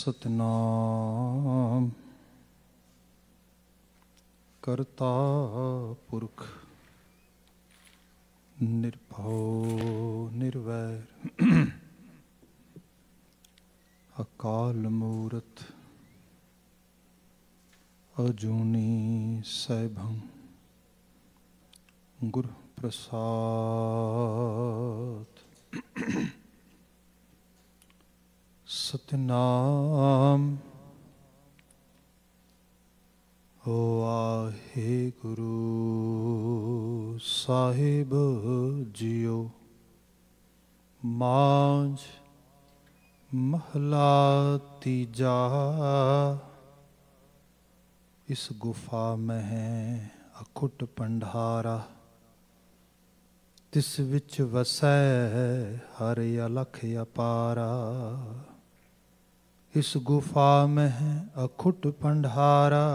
ਸਤਨਾਮ ਕਰਤਾ ਪੁਰਖ ਨਿਰਭਉ ਨਿਰਵੈਰ ਅਕਾਲ ਮੂਰਤ ਅਜੂਨੀ ਸੈਭੰ ਗੁਰ ਪ੍ਰਸਾਦ ਸਤਨਾਮ ਵਾਹਿਗੁਰੂ ਸਾਹਿਬ ਜੀਓ ਮਾਂਜ ਮਹਲਾ ਤੀਜਾ ਇਸ ਗੁਫਾ ਮਹਿ ਹੈ ਅਖੁੱਟ ਤਿਸ ਵਿੱਚ ਵਸੈ ਹਰਿ ਅਲਖ ਅਪਾਰਾ इस गुफा में है अखुट पंडारा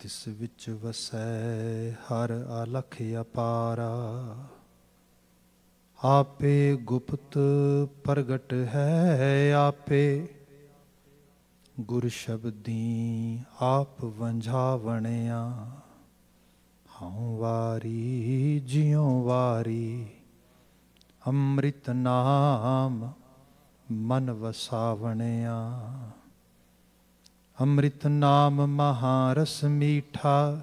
तिस विच वसै हर अलख अपारा आपे गुप्त प्रगट है आपे ਗੁਰ ਸ਼ਬਦੀ ਆਪ ਵੰਝਾਵਣਿਆ ਹਉ ਵਾਰੀ ਜਿਉ ਵਾਰੀ ਅੰਮ੍ਰਿਤ ਨਾਮ ਮਨ ਵਸਾਵਣਿਆ ਅੰਮ੍ਰਿਤ ਨਾਮ ਮਹਾਰਸ ਮੀਠਾ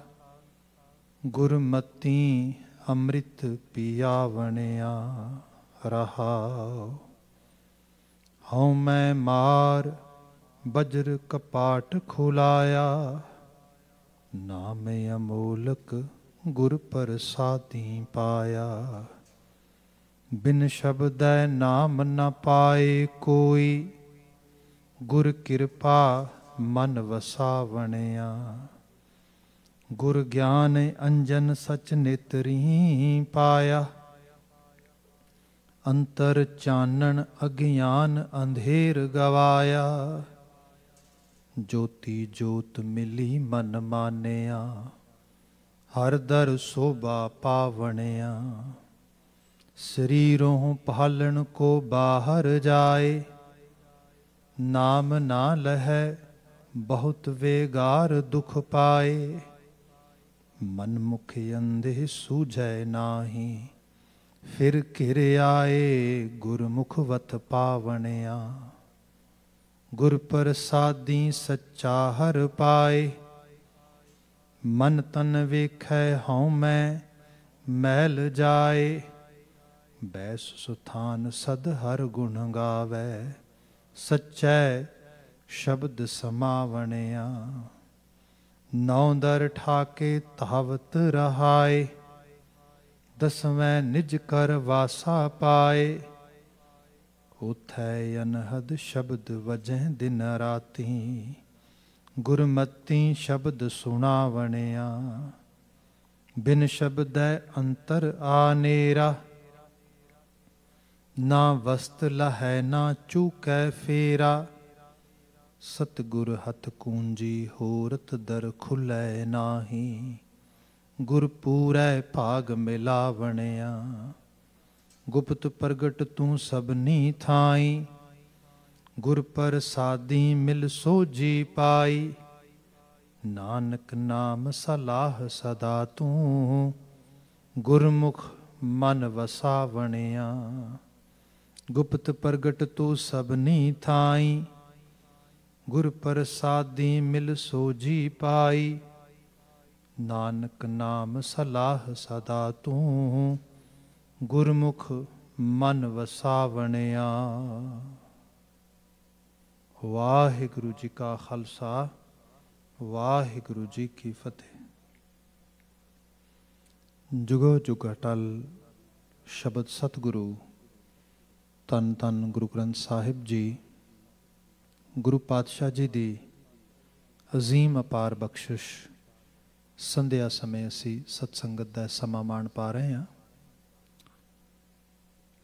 ਗੁਰਮਤੀ ਅੰਮ੍ਰਿਤ ਪਿਆਵਣਿਆ ਰਹਾਉ ਹਉ ਮੈਂ ਮਾਰ ਬਜਰ ਕਪਾਟ ਖੁਲਾਇਆ ਨਾਮ ਅਮੋਲਕ ਗੁਰ ਪ੍ਰਸਾਦੀ ਪਾਇਆ ਬਿਨ ਸ਼ਬਦੈ ਨਾਮ ਨ ਪਾਏ ਕੋਈ ਗੁਰ ਕਿਰਪਾ ਮਨ ਵਸਾਵਣਿਆ ਗੁਰ ਗਿਆਨ ਅੰਜਨ ਸਚ ਨੇਤਰੀ ਪਾਇਆ ਅੰਤਰ ਚਾਨਣ ਅਗਿਆਨ ਅੰਧੇਰ ਗਵਾਇਆ ਜੋਤੀ ਜੋਤ ਮਿਲੀ ਮਨ ਮਾਨਿਆ ਹਰ ਦਰ ਸੋਭਾ ਪਾਵਣਿਆ ਸਰੀਰੋਂ ਪਹਲਣ ਕੋ ਬਾਹਰ ਜਾਏ ਨਾਮ ਨਾ ਲਹੈ ਬਹੁਤ ਵੇਗਾਰ ਦੁਖ ਪਾਏ ਮਨ ਮੁਖ ਅੰਧੇ ਸੂਝੈ ਨਾਹੀ ਫਿਰ ਘਿਰ ਆਏ ਗੁਰਮੁਖ ਵਤ ਪਾਵਣਿਆ ਗੁਰ ਪ੍ਰਸਾਦੀ ਸੱਚਾ ਹਰ ਪਾਏ ਮਨ ਤਨ ਵੇਖੈ ਹਉ ਮੈਂ ਮਹਿਲ ਜਾਏ ਬੈਸ ਸੁਥਾਨ ਸਦ ਹਰ ਗੁਣ ਗਾਵੇ ਸਚੈ ਸ਼ਬਦ ਸਮਾਵਣਿਆ ਨੌ ਦਰ ਠਾਕੇ ਤਾਵਤ ਰਹਾਏ ਦਸਵੇਂ ਨਿਜ ਕਰ ਵਾਸਾ ਪਾਏ ਉਥੈ ਅਨਹਦ ਸ਼ਬਦ ਵਜੈ ਦਿਨ ਰਾਤੀ ਗੁਰਮਤੀ ਸ਼ਬਦ ਸੁਣਾਵਣਿਆ ਬਿਨ ਸ਼ਬਦੈ ਅੰਤਰ ਆਨੇਰਾ ਨਾ ਵਸਤ ਲਹੈ ਨਾ ਚੂਕੈ ਫੇਰਾ ਸਤਗੁਰ ਹੱਥ ਕੂੰਜੀ ਹੋਰਤ ਦਰ ਖੁਲੈ ਨਾਹੀ ਗੁਰ ਪੂਰੈ ਭਾਗ ਮਿਲਾਵਣਿਆ ਗੁਪਤ ਪ੍ਰਗਟ ਤੂੰ ਸਭਨੀ ਥਾਈ ਗੁਰ ਪ੍ਰਸਾਦੀ ਮਿਲ ਸੋਜੀ ਪਾਈ ਨਾਨਕ ਨਾਮ ਸਲਾਹ ਸਦਾ ਤੂੰ ਗੁਰਮੁਖ ਮਨ ਵਸਾਵਣਿਆ ਗੁਪਤ ਪ੍ਰਗਟ ਤੂੰ ਸਭਨੀ ਥਾਈ ਗੁਰ ਪ੍ਰਸਾਦੀ ਮਿਲ ਸੋ ਜੀ ਪਾਈ ਨਾਨਕ ਨਾਮ ਸਲਾਹ ਸਦਾ ਤੂੰ ਗੁਰਮੁਖ ਮਨ ਵਸਾਵਣਿਆ ਵਾਹਿਗੁਰੂ ਜੀ ਕਾ ਖਾਲਸਾ ਵਾਹਿਗੁਰੂ ਜੀ ਕੀ ਫਤਿਹ ਜੁਗੋ ਜੁਗਟਲ ਸ਼ਬਦ ਸਤਿਗੁਰੂ ਤਨ ਤਨ ਗੁਰੂ ਗ੍ਰੰਥ ਸਾਹਿਬ ਜੀ ਗੁਰੂ ਪਾਤਸ਼ਾਹ ਜੀ ਦੀ ਅਜ਼ੀਮ ਅਪਾਰ ਬਖਸ਼ਿਸ਼ ਸੰਧਿਆ ਸਮੇਂ ਅਸੀਂ ਸਤਸੰਗਤ ਦਾ ਸਮਾਂ ਮਾਣ ਪਾ ਰਹੇ ਹਾਂ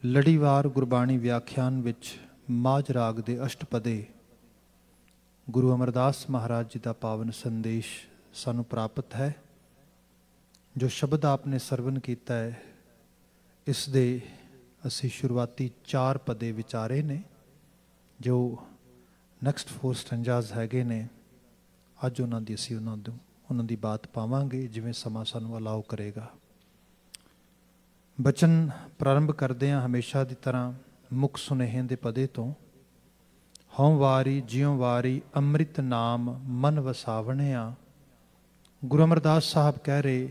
ਲੜੀਵਾਰ ਗੁਰਬਾਣੀ ਵਿਆਖਿਆਨ ਵਿੱਚ ਮਾਜ ਰਾਗ ਦੇ ਅਸ਼ਟਪਦੇ ਗੁਰੂ ਅਮਰਦਾਸ ਮਹਾਰਾਜ ਜੀ ਦਾ ਪਾਵਨ ਸੰਦੇਸ਼ ਸਾਨੂੰ ਪ੍ਰਾਪਤ ਹੈ ਜੋ ਸ਼ਬਦ ਆਪਨੇ ਸਰਵਨ ਕੀਤਾ ਹੈ ਇਸ ਦੇ ਅਸੀਂ ਸ਼ੁਰੂਆਤੀ ਚਾਰ ਪਦੇ ਵਿਚਾਰੇ ਨੇ ਜੋ ਨੈਕਸਟ ਫੋਰ ਸਟੰਜਾਸ ਹੈਗੇ ਨੇ ਅੱਜ ਉਹਨਾਂ ਦੀ ਅਸੀਂ ਉਹਨਾਂ ਨੂੰ ਉਹਨਾਂ ਦੀ ਬਾਤ ਪਾਵਾਂਗੇ ਜਿਵੇਂ ਸਮਾਂ ਸਾਨੂੰ ਅਲਾਉ ਕਰੇਗਾ ਬਚਨ ਪ੍ਰਾਰੰਭ ਕਰਦੇ ਹਾਂ ਹਮੇਸ਼ਾ ਦੀ ਤਰ੍ਹਾਂ ਮੁਖ ਸੁਨੇਹੇ ਦੇ ਪਦੇ ਤੋਂ ਹਉ ਵਾਰੀ ਜਿਉ ਵਾਰੀ ਅੰਮ੍ਰਿਤ ਨਾਮ ਮਨ ਵਸਾਵਣਿਆ ਗੁਰੂ ਅਮਰਦਾਸ ਸਾਹਿਬ ਕਹਿ ਰਹੇ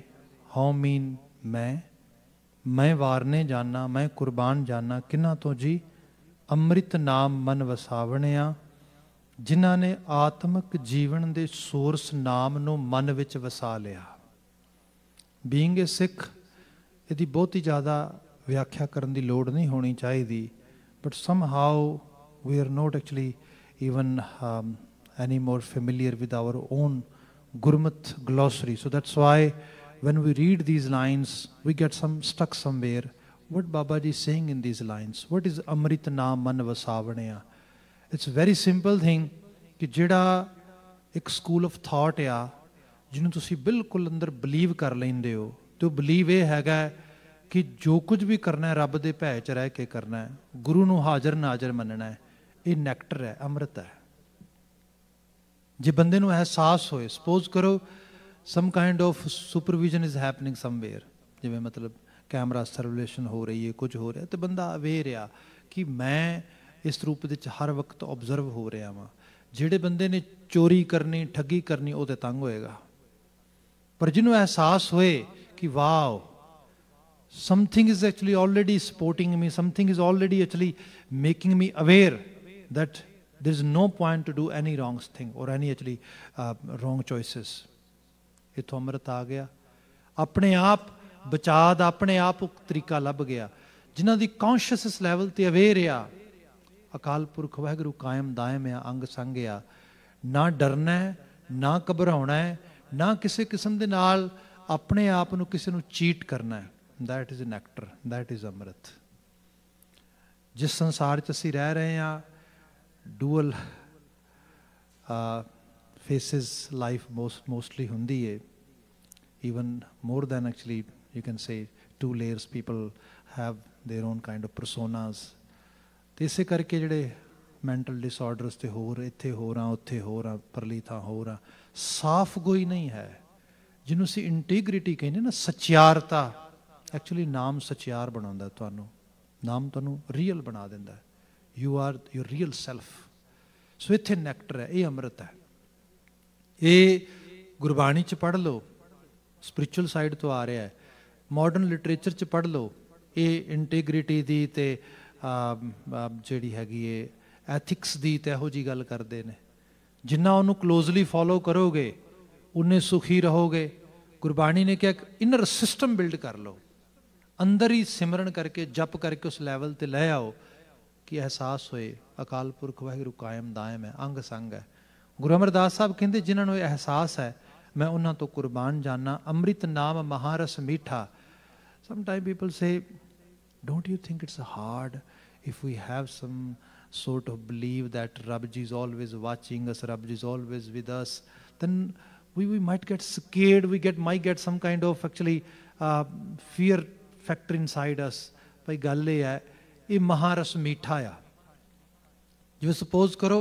ਹਉ ਮੀਨ ਮੈਂ ਮੈਂ ਵਾਰਨੇ ਜਾਣਾ ਮੈਂ ਕੁਰਬਾਨ ਜਾਣਾ ਕਿਨਾਂ ਤੋਂ ਜੀ ਅੰਮ੍ਰਿਤ ਨਾਮ ਮਨ ਵਸਾਵਣਿਆ ਜਿਨ੍ਹਾਂ ਨੇ ਆਤਮਿਕ ਜੀਵਨ ਦੇ ਸੋਰਸ ਨਾਮ ਨੂੰ ਮਨ ਵਿੱਚ ਵਸਾ ਲਿਆ ਬੀਇੰਗ ਅ ਸਿੱਖ ਇਹਦੀ ਬਹੁਤ ਹੀ ਜ਼ਿਆਦਾ ਵਿਆਖਿਆ ਕਰਨ ਦੀ ਲੋੜ ਨਹੀਂ ਹੋਣੀ ਚਾਹੀਦੀ but somehow we are not actually even any more familiar with our own Gurmat glossary so that's why when we read these lines, we get some stuck somewhere. What Babaji is saying in these lines? What is Amrit Naam Man Vasavanaya? It's a very simple thing ਕਿ ਜਿਹੜਾ ਇੱਕ school of thought ਆ ਜਿਹਨੂੰ ਤੁਸੀਂ ਬਿਲਕੁਲ ਅੰਦਰ believe ਕਰ ਲੈਂਦੇ ਹੋ ਤੇ ਉਹ ਬਲੀਵ ਇਹ ਹੈਗਾ ਕਿ ਜੋ ਕੁਝ ਵੀ ਕਰਨਾ ਹੈ ਰੱਬ ਦੇ ਭੈ ਚ ਰਹਿ ਕੇ ਕਰਨਾ ਹੈ ਗੁਰੂ ਨੂੰ ਹਾਜ਼ਰ ਨਾਜ਼ਰ ਮੰਨਣਾ ਹੈ ਇਹ ਨੈਕਟਰ ਹੈ ਅੰਮ੍ਰਿਤ ਹੈ ਜੇ ਬੰਦੇ ਨੂੰ ਅਹਿਸਾਸ ਹੋਏ ਸਪੋਜ਼ ਕਰੋ some kind of supervision is happening somewhere ਜਿਵੇਂ ਮਤਲਬ ਕੈਮਰਾ ਸਰਵਲੇਸ਼ਨ ਹੋ ਰਹੀ ਹੈ ਕੁਝ ਹੋ ਰਿਹਾ ਤੇ ਬੰਦਾ ਅਵੇਅਰ ਆ ਕਿ ਮੈਂ ਇਸ ਰੂਪ ਵਿੱਚ ਹਰ ਵਕਤ ਆਬਜ਼ਰਵ ਹੋ ਰਿਹਾ ਵਾਂ ਜਿਹੜੇ ਬੰਦੇ ਨੇ ਚੋਰੀ ਕਰਨੀ ਠੱਗੀ ਕਰਨੀ ਉਹ ਤੇ ਤੰਗ ਹੋਏਗਾ ਪਰ ਜਿਹਨੂੰ ਅਹਿਸਾਸ ਹੋਏ ਕਿ wow something is actually already supporting me, something is already actually making me aware that there is no point to do any wrong thing or any actually uh, wrong choices. ਕਿੱਥੋਂ ਅੰਮ੍ਰਿਤ ਆ ਗਿਆ ਆਪਣੇ ਆਪ ਬਚਾ ਦਾ ਆਪਣੇ ਆਪ ਉਹ ਤਰੀਕਾ ਲੱਭ ਗਿਆ ਜਿਨ੍ਹਾਂ ਦੀ ਕੌਂਸ਼ੀਅਸਨੈਸ ਲੈਵਲ ਤੇ ਅਵੇਅਰ ਆ ਅਕਾਲ ਪੁਰਖ ਵਾਹਿਗੁਰੂ ਕਾਇਮ ਦਾਇਮ ਆ ਅੰਗ ਸੰਗ ਆ ਨਾ ਡਰਨਾ ਨਾ ਘਬਰਾਉਣਾ ਨਾ ਕਿਸੇ ਕਿਸਮ ਦੇ ਨਾਲ ਆਪਣੇ ਆਪ ਨੂੰ ਕਿਸੇ ਨੂੰ ਚੀਟ ਕਰਨਾ that is an nectar that is ਅਮਰਤ ਜਿਸ ਸੰਸਾਰ 'ਚ ਅਸੀਂ ਰਹਿ ਰਹੇ ਆ dual faces life most mostly ਹੁੰਦੀ ਏ even more than actually you can say two layers people have their own kind of personas ਤੇ ਇਸੇ ਕਰਕੇ ਜਿਹੜੇ ਮੈਂਟਲ ਡਿਸਆਰਡਰਸ ਤੇ ਹੋਰ ਇੱਥੇ ਹੋਰ ਆ ਉੱਥੇ ਹੋਰ ਆ ਪਰਲੀ ਥਾਂ ਹੋਰ ਆ ਸਾਫ਼ ਕੋਈ ਨਹੀਂ ਹੈ ਜਿਹਨੂੰ ਅਸੀਂ ਇੰਟੀਗ੍ਰਿਟੀ ਕਹਿੰਦੇ ਨਾ ਸਚਿਆਰਤਾ ਐਕਚੁਅਲੀ ਨਾਮ ਸਚਿਆਰ ਬਣਾਉਂਦਾ ਤੁਹਾਨੂੰ ਨਾਮ ਤੁਹਾਨੂੰ ਰੀਅਲ ਬਣਾ ਦਿੰਦਾ you are your real self so ਇੱਥੇ ਨੈਕਟਰ ਹੈ ਇਹ ਅੰਮ੍ਰਿਤ ਹੈ ਇਹ ਗੁਰਬਾਣੀ ਚ ਪੜ ਲਓ ਸਪਿਰਚੁਅਲ ਸਾਈਡ ਤੋਂ ਆ ਰਿਹਾ ਹੈ ਮਾਡਰਨ ਲਿਟਰੇਚਰ ਚ ਪੜ ਲਓ ਇਹ ਇੰਟੀਗ੍ਰਿਟੀ ਦੀ ਤੇ ਜਿਹੜੀ ਹੈਗੀ ਏ ਐਥਿਕਸ ਦੀ ਤੇ ਇਹੋ ਜੀ ਗੱਲ ਕਰਦੇ ਨੇ ਜਿੰਨਾ ਉਹਨੂੰ ਕਲੋਜ਼ਲੀ ਫਾਲੋ ਕਰੋਗੇ ਉਨੇ ਸੁਖੀ ਰਹੋਗੇ ਗੁਰਬਾਣੀ ਨੇ ਕਿਹਾ ਇਨਰ ਸਿਸਟਮ ਬਿਲਡ ਕਰ ਲਓ ਅੰਦਰ ਹੀ ਸਿਮਰਨ ਕਰਕੇ ਜਪ ਕਰਕੇ ਉਸ ਲੈਵਲ ਤੇ ਲੈ ਆਓ ਕਿ ਅਹਿਸਾਸ ਹੋਏ ਅਕਾਲ ਪੁਰਖ ਵਾਹਿਗੁਰੂ ਕਾਇਮ ਦਾਇਮ ਹੈ ਅੰਗ ਸੰਗ ਹੈ ਗੁਰੂ ਅਮਰਦਾਸ ਸਾਹਿਬ ਕਹਿੰਦੇ ਜਿਨ੍ਹਾਂ ਨੂੰ ਇਹ ਅਹਿਸਾਸ ਹੈ मैं उन्हें तो कुर्बान जाना अमृत नाम महारस मीठा sometime people say don't you think it's hard if we have some sort of belief that Rabji is always watching us, Rabji is always with us, then we, we might get scared, we get might get some kind of actually uh, fear factor inside us. भाई गल ये है ये महारस मीठा आ जिਵੇਂ suppose करो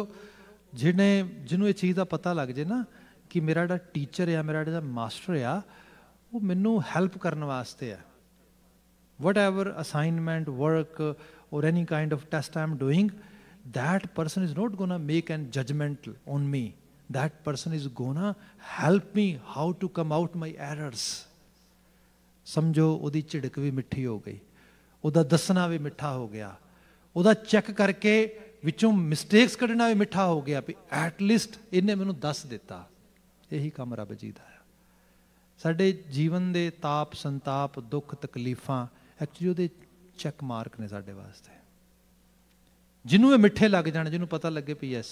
जिन्हें जिन्होंने ये चीज़ का पता लग जाए ना ਕਿ ਮੇਰਾ ਜਿਹੜਾ ਟੀਚਰ ਆ ਮੇਰਾ ਜਿਹੜਾ ਮਾਸਟਰ ਆ ਉਹ ਮੈਨੂੰ ਹੈਲਪ ਕਰਨ ਵਾਸਤੇ ਆ ਵਟ ever assignment work or any kind of test I'm doing that person is not gonna make an judgemental on me that person is gonna help me how to come out my errors ਸਮਝੋ ਉਹਦੀ ਝਿੜਕ ਵੀ ਮਿੱਠੀ ਹੋ ਗਈ ਉਹਦਾ ਦੱਸਣਾ ਵੀ ਮਿੱਠਾ ਹੋ ਗਿਆ ਉਹਦਾ ਚੈੱਕ ਕਰਕੇ ਵਿੱਚੋਂ ਮਿਸਟੇਕਸ ਕੱਢਣਾ ਵੀ ਮਿੱਠਾ ਹੋ ਗਿਆ ਵੀ ਐਟ ਲੀਸਟ ਇਹਨੇ ਮੈਨੂੰ ਦੱਸ ਦਿੱਤਾ ਇਹੀ ਕੰਮ ਰੱਬ ਜੀ ਦਾ ਹੈ ਸਾਡੇ ਜੀਵਨ ਦੇ ਤਾਪ ਸੰਤਾਪ ਦੁੱਖ ਤਕਲੀਫਾਂ ਐਕਚੁਅਲੀ ਉਹਦੇ ਚੈੱਕ ਮਾਰਕ ਨੇ ਸਾਡੇ ਵਾਸਤੇ ਜਿਹਨੂੰ ਇਹ ਮਿੱਠੇ ਲੱਗ ਜਾਣ ਜਿਹਨੂੰ ਪਤਾ ਲੱਗੇ ਪਈ ਐਸ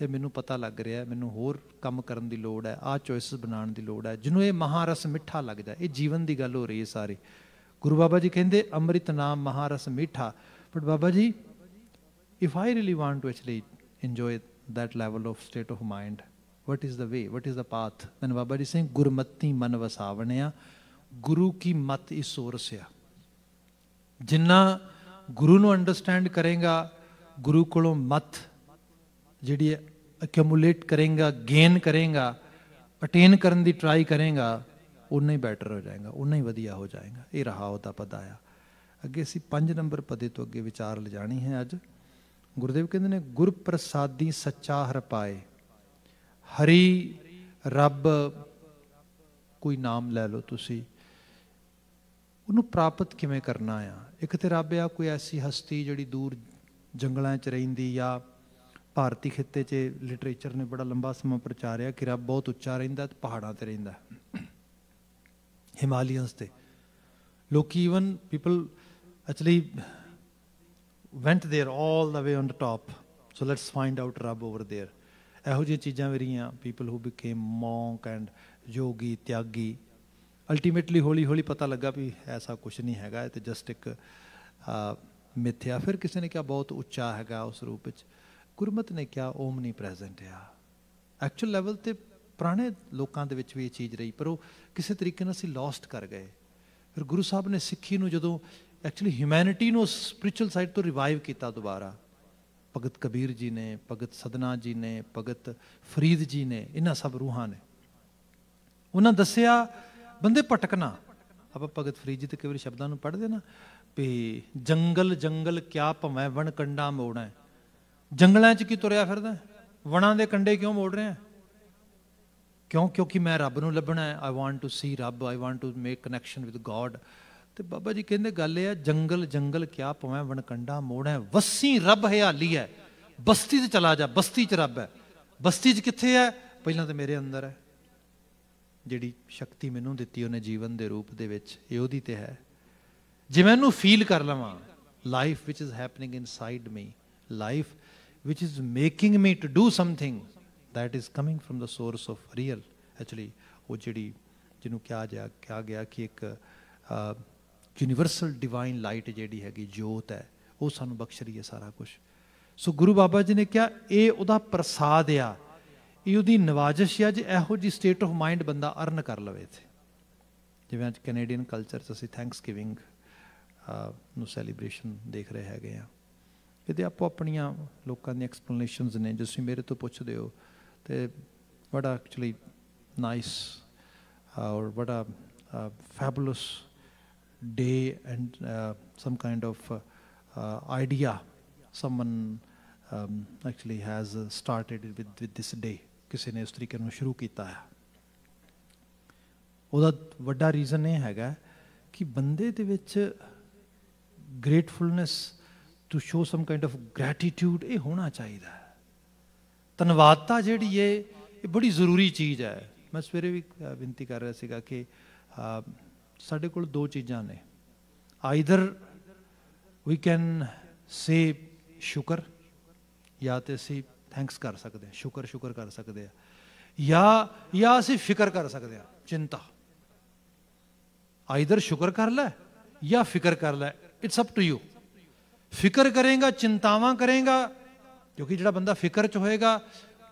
ਇਹ ਮੈਨੂੰ ਪਤਾ ਲੱਗ ਰਿਹਾ ਮੈਨੂੰ ਹੋਰ ਕੰਮ ਕਰਨ ਦੀ ਲੋੜ ਹੈ ਆ ਚੋਇਸਸ ਬਣਾਉਣ ਦੀ ਲੋੜ ਹੈ ਜਿਹਨੂੰ ਇਹ ਮਹਾਰਸ ਮਿੱਠਾ ਲੱਗਦਾ ਇਹ ਜੀਵਨ ਦੀ ਗੱਲ ਹੋ ਰਹੀ ਹੈ ਸਾਰੀ ਗੁਰੂ ਬਾਬਾ ਜੀ ਕਹਿੰਦੇ ਅੰਮ੍ਰਿਤ ਨਾਮ ਮਹਾਰਸ ਮਿੱਠਾ but Baba ji if I really want to actually enjoy that level of state of mind what what is the way, what is the path? Then Baba is saying, Gurmati manvasavanaya, Guru ki mat is sourceya. ਜਿੰਨਾ ਗੁਰੂ ਨੂੰ understand ਕਰੇਗਾ ਗੁਰੂ ਕੋਲੋਂ ਮਤ ਜਿਹੜੀ ਅਕਮੂਲੇਟ ਕਰੇਗਾ gain ਕਰੇਗਾ attain ਕਰਨ ਦੀ try ਕਰੇਗਾ ਉਨਾ ਹੀ ਬੈਟਰ ਹੋ ਜਾਏਗਾ ਉਨਾ ਹੀ ਵਧੀਆ ਹੋ ਜਾਏਗਾ ਇਹ ਰਹਾ ਉਹਦਾ ਪਦ ਆਇਆ ਅੱਗੇ ਅਸੀਂ 5 ਨੰਬਰ ਪਦੇ ਤੋਂ ਅੱਗੇ ਵਿਚਾਰ ਲਿਜਾਣੀ ਹੈ ਅੱਜ ਗੁਰਦੇਵ ਕਹਿੰਦੇ ਨੇ ਗੁਰ ਪ੍ਰਸਾਦੀ ਸੱਚਾ ਹਰ ਪਾਏ ਹਰੀ ਰੱਬ ਕੋਈ ਨਾਮ ਲੈ ਲਓ ਤੁਸੀਂ ਉਹਨੂੰ ਪ੍ਰਾਪਤ ਕਿਵੇਂ ਕਰਨਾ ਆ ਇੱਕ ਤੇ ਰੱਬ ਆ ਕੋਈ ਐਸੀ ਹਸਤੀ ਜਿਹੜੀ ਦੂਰ ਜੰਗਲਾਂ 'ਚ ਰਹਿੰਦੀ ਆ ਭਾਰਤੀ ਖਿੱਤੇ 'ਚ ਲਿਟਰੇਚਰ ਨੇ ਬੜਾ ਲੰਬਾ ਸਮਾਂ ਪ੍ਰਚਾਰਿਆ ਕਿ ਰੱਬ ਬਹੁਤ ਉੱਚਾ ਰਹਿੰਦਾ ਤੇ ਪਹਾੜਾਂ ਤੇ ਰਹਿੰਦਾ ਹਿਮਾਲੀਅਨਸ ਤੇ ਲੋਕੀ even people actually went there all the way on the top so let's find out ਰੱਬ ਓਵਰ देयर ਇਹੋ ਜਿਹੀਆਂ ਚੀਜ਼ਾਂ ਵਰੀਆਂ people who became monk and yogi ਤਿਆਗੀ ਅਲਟੀਮੇਟਲੀ ਹੌਲੀ ਹੌਲੀ ਪਤਾ ਲੱਗਾ ਵੀ ਐਸਾ ਕੁਝ ਨਹੀਂ ਹੈਗਾ ਇਹ ਤੇ ਜਸਟ ਇੱਕ ਮਿੱਥਿਆ ਫਿਰ ਕਿਸੇ ਨੇ ਕਿਹਾ ਬਹੁਤ ਉੱਚਾ ਹੈਗਾ ਉਸ ਰੂਪ ਵਿੱਚ ਗੁਰਮਤ ਨੇ ਕਿਹਾ ਓਮ ਨਹੀਂ ਪ੍ਰੈਜ਼ੈਂਟ ਆ ਐਕਚੁਅਲ ਲੈਵਲ ਤੇ ਪੁਰਾਣੇ ਲੋਕਾਂ ਦੇ ਵਿੱਚ ਵੀ ਇਹ ਚੀਜ਼ ਰਹੀ ਪਰ ਉਹ ਕਿਸੇ ਤਰੀਕੇ ਨਾਲ ਅਸੀਂ ਲੌਸਟ ਕਰ ਗਏ ਫਿਰ ਗੁਰੂ ਸਾਹਿਬ ਨੇ ਸਿੱਖੀ ਨੂੰ ਜਦੋਂ ਐਕਚੁਅਲੀ ਹਿਊਮੈਨਿਟੀ ਨੂੰ ਸਪਿਰਚੁਅਲ ਸਾਈਡ ਤੋਂ ਰਿਵਾਈਵ ਕੀਤਾ ਦੁਬਾਰਾ ਭਗਤ ਕਬੀਰ ਜੀ ਨੇ ਭਗਤ ਸਦਨਾ ਜੀ ਨੇ ਭਗਤ ਫਰੀਦ ਜੀ ਨੇ ਇਹਨਾਂ ਸਭ ਰੂਹਾਂ ਨੇ ਉਹਨਾਂ ਦੱਸਿਆ ਬੰਦੇ ਭਟਕਣਾ ਆਪਾਂ ਭਗਤ ਫਰੀਦ ਜੀ ਦੇ ਕਈ ਵਾਰ ਸ਼ਬਦਾਂ ਨੂੰ ਪੜ੍ਹਦੇ ਨਾ ਵੀ ਜੰਗਲ ਜੰਗਲ ਕਿਆ ਭਵੇਂ ਵਣ ਕੰਡਾ ਮੋੜਨਾ ਜੰਗਲਾਂ 'ਚ ਕੀ ਤੁਰਿਆ ਫਿਰਦਾ ਵਣਾਂ ਦੇ ਕੰਡੇ ਕਿਉਂ ਮੋੜ ਰਿਹਾ ਕਿਉਂ ਕਿਉਂਕਿ ਮੈਂ ਰੱਬ ਨੂੰ ਲੱਭਣਾ ਹੈ ਆਈ ਵਾਂਟ ਟੂ ਸੀ ਰੱਬ I want to make connection with God ਤੇ ਬਾਬਾ ਜੀ ਕਹਿੰਦੇ ਗੱਲ ਇਹ ਆ ਜੰਗਲ ਜੰਗਲ ਕਿਆ ਪਵੇਂ ਵਣਕੰਡਾ ਮੋੜੈ ਵਸੀ ਰੱਬ ਹਾਲੀ ਹੈ ਬਸਤੀ 'ਚ ਚਲਾ ਜਾ ਬਸਤੀ 'ਚ ਰੱਬ ਹੈ ਬਸਤੀ 'ਚ ਕਿੱਥੇ ਹੈ ਪਹਿਲਾਂ ਤਾਂ ਮੇਰੇ ਅੰਦਰ ਹੈ ਜਿਹੜੀ ਸ਼ਕਤੀ ਮੈਨੂੰ ਦਿੱਤੀ ਉਹਨੇ ਜੀਵਨ ਦੇ ਰੂਪ ਦੇ ਵਿੱਚ ਇਹ ਉਹਦੀ ਤੇ ਹੈ ਜੇ ਮੈਂ ਫੀਲ ਕਰ ਲਵਾਂ ਲਾਈਫ ਵਿਚ is happening inside me life ਵਿਚ is making me to do something that is coming from the source of real actually ਉਹ ਜਿਹੜੀ ਜਿਹਨੂੰ ਕਿਹਾ ਜਾ ਕਿਹਾ ਗਿਆ ਕਿ ਇੱਕ ਯੂਨੀਵਰਸਲ ਡਿਵਾਈਨ ਲਾਈਟ ਜਿਹੜੀ ਹੈਗੀ ਜੋਤ ਹੈ ਉਹ ਸਾਨੂੰ ਬਖਸ਼ ਰਹੀ ਹੈ ਸਾਰਾ ਕੁਝ ਸੋ ਗੁਰੂ ਬਾਬਾ ਜੀ ਨੇ ਕਿਹਾ ਇਹ ਉਹਦਾ ਪ੍ਰਸਾਦ ਆ ਇਹ ਉਹਦੀ ਨਵਾਜ਼ਿਸ਼ ਆ ਜੇ ਇਹੋ ਜੀ ਸਟੇਟ ਆਫ ਮਾਈਂਡ ਬੰਦਾ ਅਰਨ ਕਰ ਲਵੇ ਤੇ ਜਿਵੇਂ ਅੱਜ ਕੈਨੇਡੀਅਨ ਕਲਚਰ 'ਚ ਅਸੀਂ ਥੈਂਕਸਗਿਵਿੰਗ ਨੂੰ ਸੈਲੀਬ੍ਰੇਸ਼ਨ ਦੇਖ ਰਹੇ ਹੈਗੇ ਆ ਇਹਦੇ ਆਪੋ ਆਪਣੀਆਂ ਲੋਕਾਂ ਦੀਆਂ ਐਕਸਪਲੇਨੇਸ਼ਨਸ ਨੇ ਜਿਸ ਤੁਸੀਂ ਮੇਰੇ ਤੋਂ ਪੁੱਛਦੇ ਹੋ ਤੇ ਬੜਾ ਐਕਚੁਅਲੀ ਨਾਈਸ ਔਰ ਬੜਾ ਫੈਬਲਸ day and uh, some kind of uh, uh idea someone um, actually has uh, started with, with this day ਕਿਸੇ ਨੇ ਉਸ ਤਰੀਕੇ ਨੂੰ ਸ਼ੁਰੂ ਕੀਤਾ ਹੈ ਉਹਦਾ ਵੱਡਾ ਰੀਜ਼ਨ ਇਹ ਹੈਗਾ ਕਿ ਬੰਦੇ ਦੇ ਵਿੱਚ gratefulness to show some kind of gratitude ਇਹ ਹੋਣਾ ਚਾਹੀਦਾ ਹੈ ਧੰਨਵਾਦਤਾ ਜਿਹੜੀ ਏ ਇਹ ਬੜੀ ਜ਼ਰੂਰੀ ਚੀਜ਼ ਹੈ ਮੈਂ ਸਵੇਰੇ ਵੀ ਬੇਨਤੀ ਕਰ ਰਿਹਾ ਸੀਗਾ ਕਿ ਸਾਡੇ ਕੋਲ ਦੋ ਚੀਜ਼ਾਂ ਨੇ ਆਈਦਰ ਵੀ ਕੈਨ ਸੇ ਸ਼ੁਕਰ ਜਾਂ ਤੇ ਅਸੀਂ ਥੈਂਕਸ ਕਰ ਸਕਦੇ ਹਾਂ ਸ਼ੁਕਰ ਸ਼ੁਕਰ ਕਰ ਸਕਦੇ ਹਾਂ ਜਾਂ ਜਾਂ ਅਸੀਂ ਫਿਕਰ ਕਰ ਸਕਦੇ ਹਾਂ ਚਿੰਤਾ ਆਈਦਰ ਸ਼ੁਕਰ ਕਰ ਲੈ ਜਾਂ ਫਿਕਰ ਕਰ ਲੈ ਇਟਸ ਅਪ ਟੂ ਯੂ ਫਿਕਰ ਕਰੇਗਾ ਚਿੰਤਾਵਾਂ ਕਰੇਗਾ ਕਿਉਂਕਿ ਜਿਹੜਾ ਬੰਦਾ ਫਿਕਰ ਚ ਹੋਏਗਾ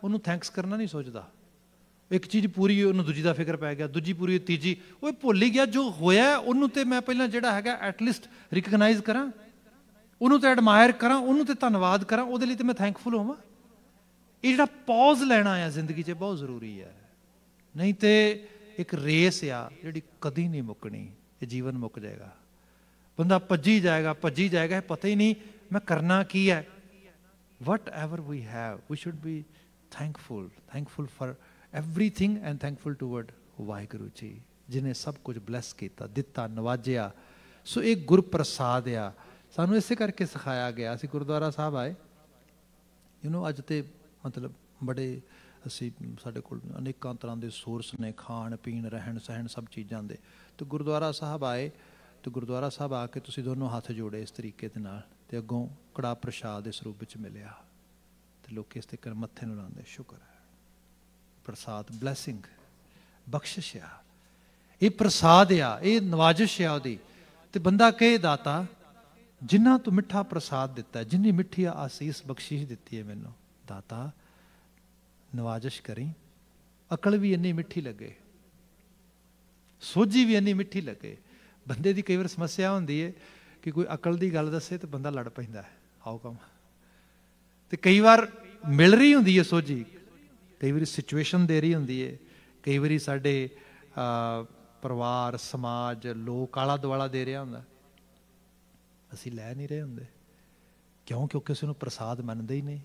ਉਹਨੂੰ ਥੈਂਕਸ ਕਰਨਾ ਨਹੀਂ ਸੋਚਦਾ ਇੱਕ ਚੀਜ਼ ਪੂਰੀ ਉਹਨੂੰ ਦੂਜੀ ਦਾ ਫਿਕਰ ਪੈ ਗਿਆ ਦੂਜੀ ਪੂਰੀ ਤੀਜੀ ਉਹ ਭੁੱਲ ਹੀ ਗਿਆ ਜੋ ਹੋਇਆ ਉਹਨੂੰ ਤੇ ਮੈਂ ਪਹਿਲਾਂ ਜਿਹੜਾ ਹੈਗਾ ਐਟ ਲੀਸਟ ਰਿਕਗਨਾਈਜ਼ ਕਰਾਂ ਉਹਨੂੰ ਤੇ ਐਡਮਾਇਰ ਕਰਾਂ ਉਹਨੂੰ ਤੇ ਧੰਨਵਾਦ ਕਰਾਂ ਉਹਦੇ ਲਈ ਤੇ ਮੈਂ ਥੈਂਕਫੁਲ ਹੋਵਾਂ ਇਹ ਜਿਹੜਾ ਪੌਜ਼ ਲੈਣਾ ਆ ਜ਼ਿੰਦਗੀ 'ਚ ਬਹੁਤ ਜ਼ਰੂਰੀ ਹੈ ਨਹੀਂ ਤੇ ਇੱਕ ਰੇਸ ਆ ਜਿਹੜੀ ਕਦੀ ਨਹੀਂ ਮੁੱਕਣੀ ਇਹ ਜੀਵਨ ਮੁੱਕ ਜਾਏਗਾ ਬੰਦਾ ਭੱਜੀ ਜਾਏਗਾ ਭੱਜੀ ਜਾਏਗਾ ਪਤਾ ਹੀ ਨਹੀਂ ਮੈਂ ਕਰਨਾ ਕੀ ਹੈ whatever we have we should be thankful thankful for everything and thankful toward Waheguru ji ਜਿਨੇ ਸਭ ਕੁਝ ਬਲੈਸ ਕੀਤਾ ਦਿੱਤਾ ਨਵਾਜਿਆ ਸੋ ਇਹ ਗੁਰ ਪ੍ਰਸਾਦ ਆ ਸਾਨੂੰ ਇਸੇ ਕਰਕੇ ਸਿਖਾਇਆ ਗਿਆ ਸੀ ਗੁਰਦੁਆਰਾ ਸਾਹਿਬ ਆਏ ਯੂ نو ਅੱਜ ਤੇ ਮਤਲਬ ਬੜੇ ਅਸੀਂ ਸਾਡੇ ਕੋਲ ਅਨੇਕਾਂ ਤਰ੍ਹਾਂ ਦੇ ਸੋਰਸ ਨੇ ਖਾਣ ਪੀਣ ਰਹਿਣ ਸਹਿਣ ਸਭ ਚੀਜ਼ਾਂ ਦੇ ਤੇ ਗੁਰਦੁਆਰਾ ਸਾਹਿਬ ਆਏ ਤੇ ਗੁਰਦੁਆਰਾ ਸਾਹਿਬ ਆ ਕੇ ਤੁਸੀਂ ਦੋਨੋਂ ਹੱਥ ਜੋੜੇ ਇਸ ਤਰੀਕੇ ਦੇ ਨਾਲ ਤੇ ਅੱਗੋਂ ਕੜਾ ਪ੍ਰਸ਼ਾਦ ਦੇ ਸਰੂਪ ਵਿੱਚ ਮਿਲਿਆ ਤੇ ਲੋਕ ਇਸ ਤੇ ਕਰ ਮੱਥੇ ਨੂੰ ਲਾਉਂਦੇ ਸ਼ੁਕਰ ਹੈ ਪ੍ਰਸਾਦ ਬਲੇਸਿੰਗ ਬਖਸ਼ਿਸ਼ ਆ ਇਹ ਪ੍ਰਸਾਦ ਆ ਇਹ ਨਵਾਜ਼ਿਸ਼ ਆ ਉਹਦੀ ਤੇ ਬੰਦਾ ਕਹੇ ਦਾਤਾ ਜਿਨ੍ਹਾਂ ਤੂੰ ਮਿੱਠਾ ਪ੍ਰਸਾਦ ਦਿੱਤਾ ਜਿੰਨੀ ਮਿੱਠੀ ਆਸੀਸ ਬਖਸ਼ਿਸ਼ ਦਿੱਤੀ ਹੈ ਮੈਨੂੰ ਦਾਤਾ ਨਵਾਜ਼ਿਸ਼ ਕਰੀ ਅਕਲ ਵੀ ਇੰਨੀ ਮਿੱਠੀ ਲੱਗੇ ਸੋਝੀ ਵੀ ਇੰਨੀ ਮਿੱਠੀ ਲੱਗੇ ਬੰਦੇ ਦੀ ਕਈ ਵਾਰ ਸਮੱਸਿਆ ਹੁੰਦੀ ਹੈ ਕਿ ਕੋਈ ਅਕਲ ਦੀ ਗੱਲ ਦੱਸੇ ਤੇ ਬੰਦਾ ਲੜ ਪੈਂਦਾ ਹੈ ਹਾਉ ਕਮ ਤੇ ਕਈ ਵਾਰ ਮਿਲ ਰਹੀ ਹੁੰਦੀ ਹੈ ਸੋਝੀ ਕਈ ਵਾਰੀ ਸਿਚੁਏਸ਼ਨ ਦੇ ਰਹੀ ਹੁੰਦੀ ਏ ਕਈ ਵਾਰੀ ਸਾਡੇ ਪਰਿਵਾਰ ਸਮਾਜ ਲੋਕ ਆਲਾ ਦਵਾਲਾ ਦੇ ਰਿਹਾ ਹੁੰਦਾ ਅਸੀਂ ਲੈ ਨਹੀਂ ਰਹੇ ਹੁੰਦੇ ਕਿਉਂ ਕਿਉਂਕਿ ਕਿਸੇ ਨੂੰ ਪ੍ਰਸਾਦ ਮੰਨਦੇ ਹੀ ਨਹੀਂ